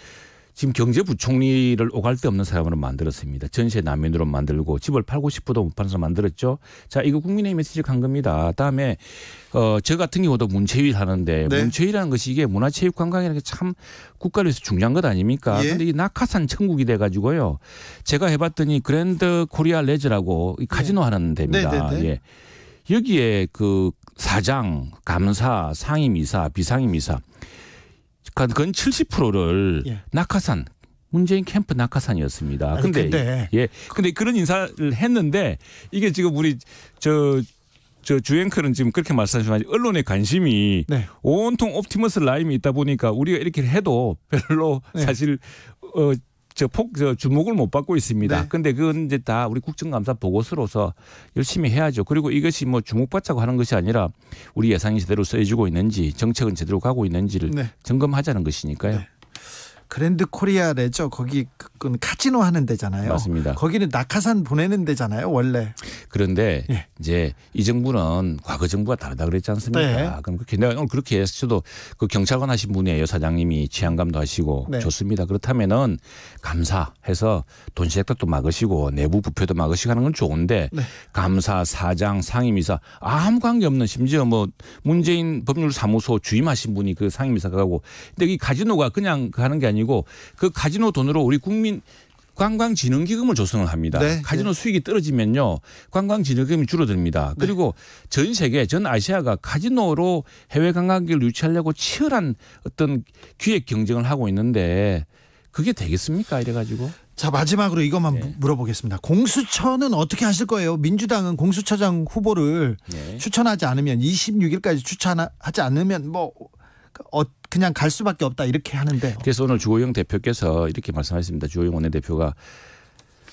지금 경제부총리를 오갈 데 없는 사람으로 만들었습니다. 전세 난민으로 만들고 집을 팔고 싶어도 못 파는 사 만들었죠. 자, 이거 국민의메시 지적한 겁니다. 다음에 어, 저 같은 경우도 문체위 하는데 네. 문체위라는 것이 이게 문화체육관광이라는 게 참 국가로서 중요한 것 아닙니까? 예. 근데 이 낙하산 천국이 돼 가지고요. 제가 해 봤더니 그랜드 코리아 레즈라고이 카지노 네. 하는 데입니다. 네, 네, 네. 예. 여기에 그 사장, 감사, 상임이사, 비상임이사 그건 70%를 예. 낙하산 문재인 캠프 낙하산이었습니다. 아니, 근데, 근데 예, 근데 그런 인사를 했는데 이게 지금 우리 저 저주행크는 지금 그렇게 말씀하시지만 언론의 관심이 네. 온통 옵티머스 라임이 있다 보니까 우리가 이렇게 해도 별로 네. 사실 어 저폭 저 주목을 못 받고 있습니다. 네. 근데 그건 이제 다 우리 국정감사 보고서로서 열심히 해야죠. 그리고 이것이 뭐 주목받자고 하는 것이 아니라 우리 예산이 제대로 써여지고 있는지 정책은 제대로 가고 있는지를 네. 점검하자는 것이니까요. 네. 그랜드 코리아 레저 거기 그건 카지노 하는 데잖아요. 맞습니다. 거기는 낙하산 보내는 데잖아요, 원래. 그런데 예. 이제 이 정부는 과거 정부가 다르다 그랬지 않습니까? 네. 그럼 그렇게 내가 오늘 그렇게 해서 저도 그 경찰관 하신 분이에요, 사장님이 치안감도 하시고 네. 좋습니다. 그렇다면은 감사해서 돈 세탁도 막으시고 내부 부패도 막으시고 하는 건 좋은데 네. 감사, 사장, 상임이사 아무 관계 없는 심지어 뭐 문재인 법률사무소 주임하신 분이 그 상임이사가 하고 근데 이 카지노가 그냥 가는 그 게 아니고 아니고 그 카지노 돈으로 우리 국민 관광진흥기금을 조성을 합니다. 네, 카지노 네. 수익이 떨어지면요. 관광진흥기금이 줄어듭니다. 네. 그리고 네. 전 세계, 전 아시아가 카지노로 해외 관광객을 유치하려고 치열한 어떤 기획 경쟁을 하고 있는데 그게 되겠습니까? 이래가지고. 자, 마지막으로 이것만 네. 물어보겠습니다. 공수처는 어떻게 하실 거예요? 민주당은 공수처장 후보를 네. 추천하지 않으면 26일까지 추천하지 않으면 뭐그 어, 그냥 갈 수밖에 없다 이렇게 하는데. 그래서 오늘 주호영 대표께서 이렇게 말씀하셨습니다. 주호영 원내대표가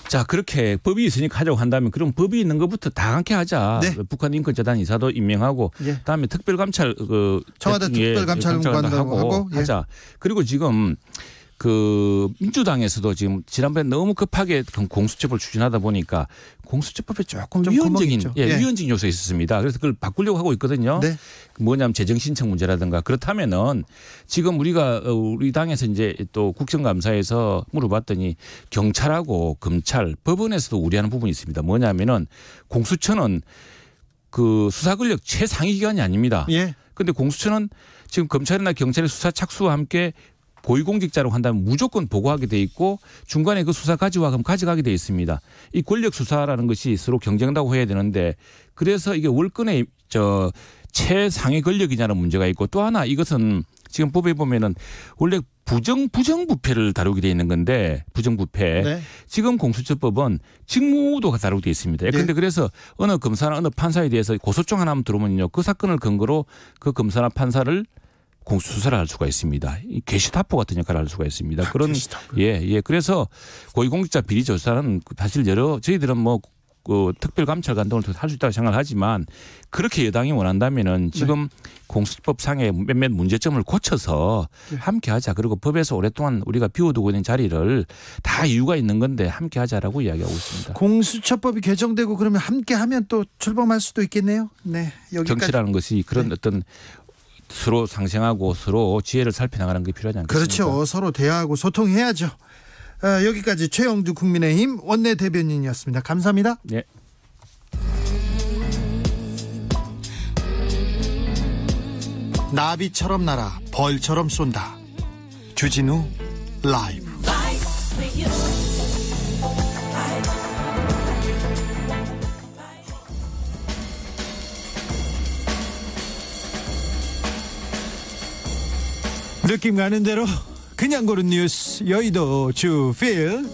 자 그렇게 법이 있으니까 하자고 한다면 그럼 법이 있는 것부터 다 함께 하자. 네. 북한 인권재단 이사도 임명하고 예. 다음에 특별감찰 그 청와대 예, 특별감찰관도 하고, 하고 예. 하자. 그리고 지금 그 민주당에서도 지금 지난번에 너무 급하게 공수처법을 추진하다 보니까 공수처법에 조금 위헌적인 예, 예. 위헌적인 요소가 있었습니다. 그래서 그걸 바꾸려고 하고 있거든요. 네. 그 뭐냐면 재정 신청 문제라든가 그렇다면은 지금 우리가 어, 우리 당에서 이제 또 국정감사에서 물어봤더니 경찰하고 검찰, 법원에서도 우려하는 부분이 있습니다. 뭐냐면은 공수처는 그 수사 권력 최상위 기관이 아닙니다. 예. 근데 공수처는 지금 검찰이나 경찰의 수사 착수와 함께 고위공직자로 한다면 무조건 보고하게 돼 있고 중간에 그 수사 가지와 그럼 가져가게 돼 있습니다. 이 권력 수사라는 것이 서로 경쟁다고 해야 되는데 그래서 이게 월권의 저최상의 권력이냐는 문제가 있고 또 하나 이것은 지금 법에 보면은 원래 부정 부정부패를 다루게 돼 있는 건데 부정부패 네. 지금 공수처법은 직무도가 다루게 돼 있습니다. 네. 그런데 그래서 어느 검사나 어느 판사에 대해서 고소장 하나만 들어오면요 그 사건을 근거로 그 검사나 판사를 공수사를 할 수가 있습니다. 게시타포 같은 역할을 할 수가 있습니다. 아, 그런 예, 예. 그래서 고위공직자 비리 조사는 사실 여러 저희들은 뭐그 특별감찰관등을 할 수 있다고 생각하지만 그렇게 여당이 원한다면은 네. 지금 네. 공수법상의 몇몇 문제점을 고쳐서 네. 함께 하자. 그리고 법에서 오랫동안 우리가 비워두고 있는 자리를 다 이유가 있는 건데 함께 하자라고 이야기하고 있습니다. 공수처법이 개정되고 그러면 함께 하면 또 출범할 수도 있겠네요. 네. 여기까지. 정치라는 것이 그런 네. 어떤 서로 상생하고 서로 지혜를 살펴나가는 게 필요하지 않겠습니까? 그렇죠. 서로 대화하고 소통해야죠. 아, 여기까지 최영주 국민의힘 원내 대변인이었습니다. 감사합니다. 네. 나비처럼 날아 벌처럼 쏜다. 주진우 라이브. 느낌 가는 대로 그냥 고른 뉴스 여의도 주필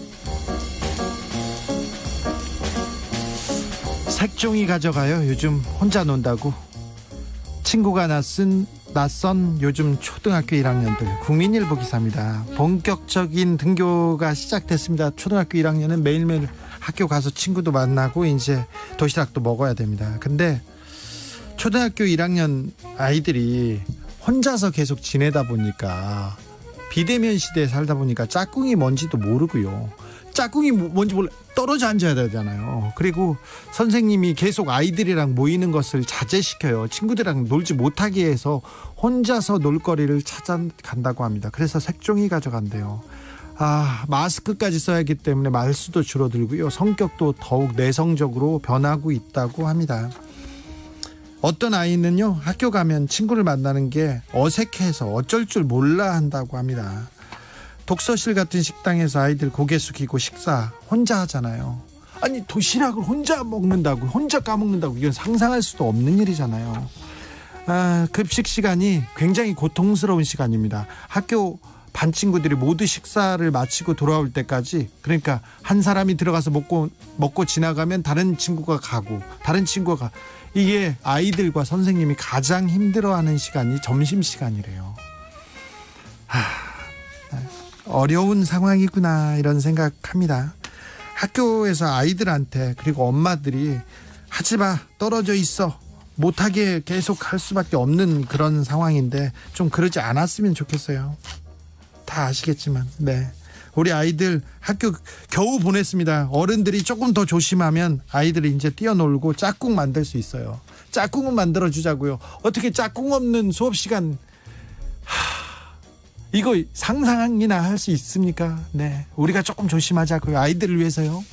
색종이 가져가요 요즘 혼자 논다고 친구가 낯선, 낯선 요즘 초등학교 1학년들 국민일보 기사입니다 본격적인 등교가 시작됐습니다 초등학교 1학년은 매일매일 학교 가서 친구도 만나고 이제 도시락도 먹어야 됩니다 근데 초등학교 1학년 아이들이 혼자서 계속 지내다 보니까 비대면 시대에 살다 보니까 짝꿍이 뭔지도 모르고요. 짝꿍이 뭐, 뭔지 몰라 떨어져 앉아야 되잖아요. 그리고 선생님이 계속 아이들이랑 모이는 것을 자제시켜요. 친구들이랑 놀지 못하게 해서 혼자서 놀거리를 찾아간다고 합니다. 그래서 색종이 가져간대요. 아, 마스크까지 써야 하기 때문에 말수도 줄어들고요. 성격도 더욱 내성적으로 변하고 있다고 합니다. 어떤 아이는요 학교 가면 친구를 만나는 게 어색해서 어쩔 줄 몰라 한다고 합니다. 독서실 같은 식당에서 아이들 고개 숙이고 식사 혼자 하잖아요. 아니 도시락을 혼자 먹는다고 혼자 까먹는다고 이건 상상할 수도 없는 일이잖아요. 아, 급식 시간이 굉장히 고통스러운 시간입니다. 학교 반 친구들이 모두 식사를 마치고 돌아올 때까지 그러니까 한 사람이 들어가서 먹고 먹고 지나가면 다른 친구가 가고 다른 친구가 이게 아이들과 선생님이 가장 힘들어하는 시간이 점심 시간이래요. 하, 어려운 상황이구나 이런 생각합니다. 학교에서 아이들한테 그리고 엄마들이 하지 마 떨어져 있어 못하게 계속 할 수밖에 없는 그런 상황인데 좀 그러지 않았으면 좋겠어요. 다 아시겠지만 네. 우리 아이들 학교 겨우 보냈습니다. 어른들이 조금 더 조심하면 아이들이 이제 뛰어놀고 짝꿍 만들 수 있어요. 짝꿍은 만들어 주자고요. 어떻게 짝꿍 없는 수업 시간 하, 이거 상상이나 할 수 있습니까? 네, 우리가 조금 조심하자고요. 아이들을 위해서요.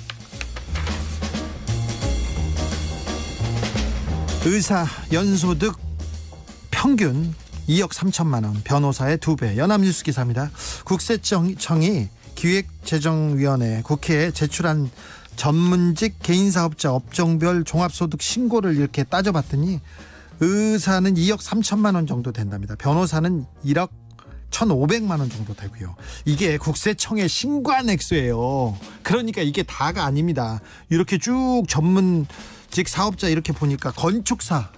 의사 연소득 평균 2억 3천만 원, 변호사의 2배, 연합뉴스 기사입니다. 국세청이 기획재정위원회 국회에 제출한 전문직 개인사업자 업종별 종합소득 신고를 이렇게 따져봤더니 의사는 2억 3천만 원 정도 된답니다. 변호사는 1억 1,500만 원 정도 되고요. 이게 국세청의 신고한 액수예요. 그러니까 이게 다가 아닙니다. 이렇게 쭉 전문직 사업자 이렇게 보니까 건축사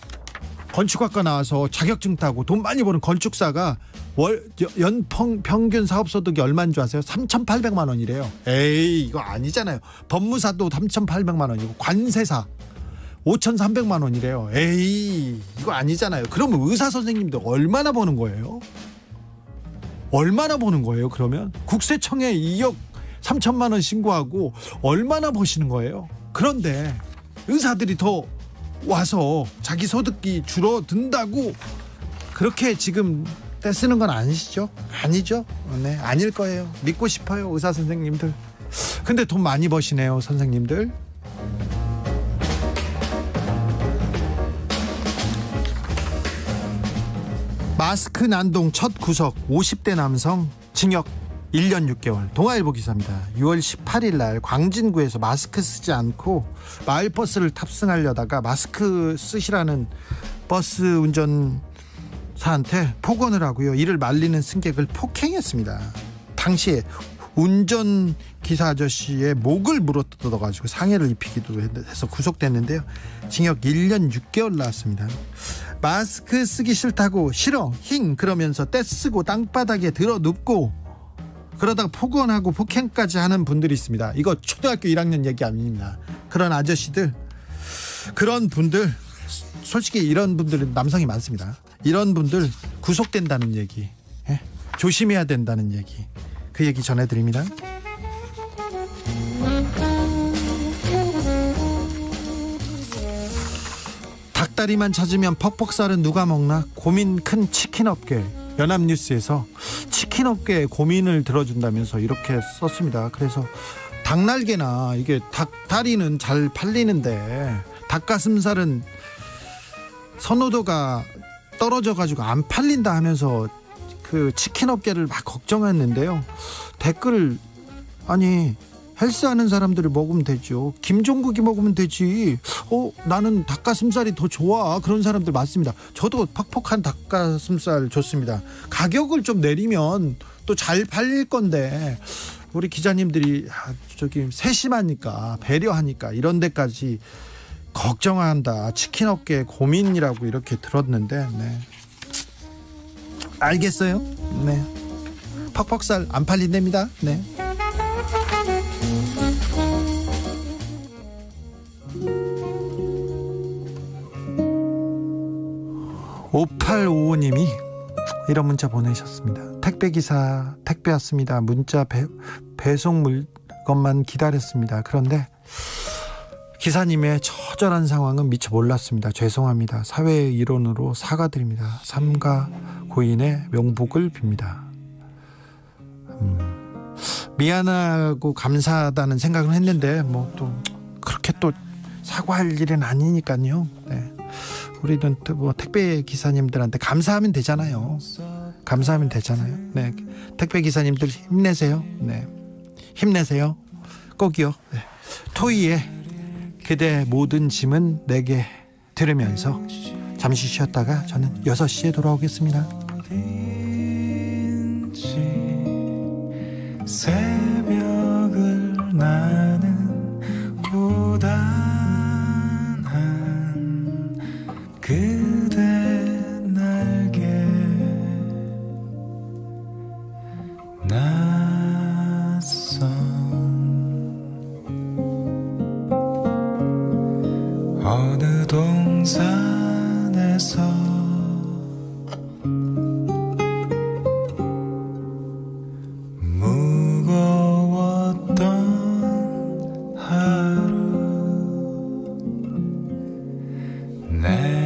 건축학과 나와서 자격증 따고 돈 많이 버는 건축사가 월 연평 평균 사업 소득이 얼마인 줄 아세요? 3,800만 원이래요. 에이 이거 아니잖아요. 법무사도 3,800만 원이고 관세사 5,300만 원이래요. 에이 이거 아니잖아요. 그러면 의사 선생님들 얼마나 버는 거예요? 얼마나 버는 거예요? 그러면 국세청에 2억 3천만 원 신고하고 얼마나 버시는 거예요? 그런데 의사들이 더 와서 자기 소득이 줄어든다고 그렇게 지금 때 쓰는 건 아니시죠? 아니죠? 네, 아닐 거예요. 믿고 싶어요, 의사 선생님들. 근데 돈 많이 버시네요, 선생님들. 마스크 난동 첫 구속 50대 남성 징역 1년 6개월 동아일보 기사입니다. 6월 18일 날 광진구에서 마스크 쓰지 않고 마을버스를 탑승하려다가 마스크 쓰시라는 버스 운전 사한테 폭언을 하고요. 이를 말리는 승객을 폭행했습니다. 당시에 운전 기사 아저씨의 목을 물어뜯어가지고 상해를 입히기도 해서 구속됐는데요. 징역 1년 6개월 나왔습니다. 마스크 쓰기 싫다고 싫어 힝 그러면서 떼쓰고 땅바닥에 들어 눕고 그러다가 폭언하고 폭행까지 하는 분들이 있습니다. 이거 초등학교 1학년 얘기 아닙니다. 그런 아저씨들 그런 분들 솔직히 이런 분들은 남성이 많습니다. 이런 분들 구속된다는 얘기 예? 조심해야 된다는 얘기 그 얘기 전해드립니다. 닭다리만 찾으면 퍽퍽살은 누가 먹나 고민 큰 치킨 업계 연합뉴스에서 치킨 업계의 고민을 들어준다면서 이렇게 썼습니다. 그래서 닭날개나 이게 닭다리는 잘 팔리는데 닭가슴살은 선호도가 떨어져가지고 안 팔린다 하면서 그 치킨 업계를 막 걱정했는데요. 댓글 아니 헬스하는 사람들이 먹으면 되죠. 김종국이 먹으면 되지. 어 나는 닭가슴살이 더 좋아. 그런 사람들 많습니다. 저도 퍽퍽한 닭가슴살 좋습니다. 가격을 좀 내리면 또 잘 팔릴 건데 우리 기자님들이 아, 저기 세심하니까 배려하니까 이런 데까지 걱정한다. 치킨 업계 고민이라고 이렇게 들었는데, 네. 알겠어요? 네. 퍽퍽살 안 팔린답니다. 네. 오팔오오님이 이런 문자 보내셨습니다. 택배기사 택배 왔습니다. 문자 배, 배송 물건만 기다렸습니다. 그런데 기사님의 처절한 상황은 미처 몰랐습니다. 죄송합니다. 사회의 일원으로 사과드립니다. 삼가 고인의 명복을 빕니다. 음, 미안하고 감사하다는 생각은 했는데 뭐 또 그렇게 또 사과할 일은 아니니까요. 네. 우리는 또뭐 택배 기사님들한테 감사하면 되잖아요. 감사하면 되잖아요. 네. 택배 기사님들 힘내세요. 네. 힘내세요. 꼭이요. 네. 토이의 그대 모든 짐은 내게 들으면서 잠시 쉬었다가 저는 6시에 돌아오겠습니다.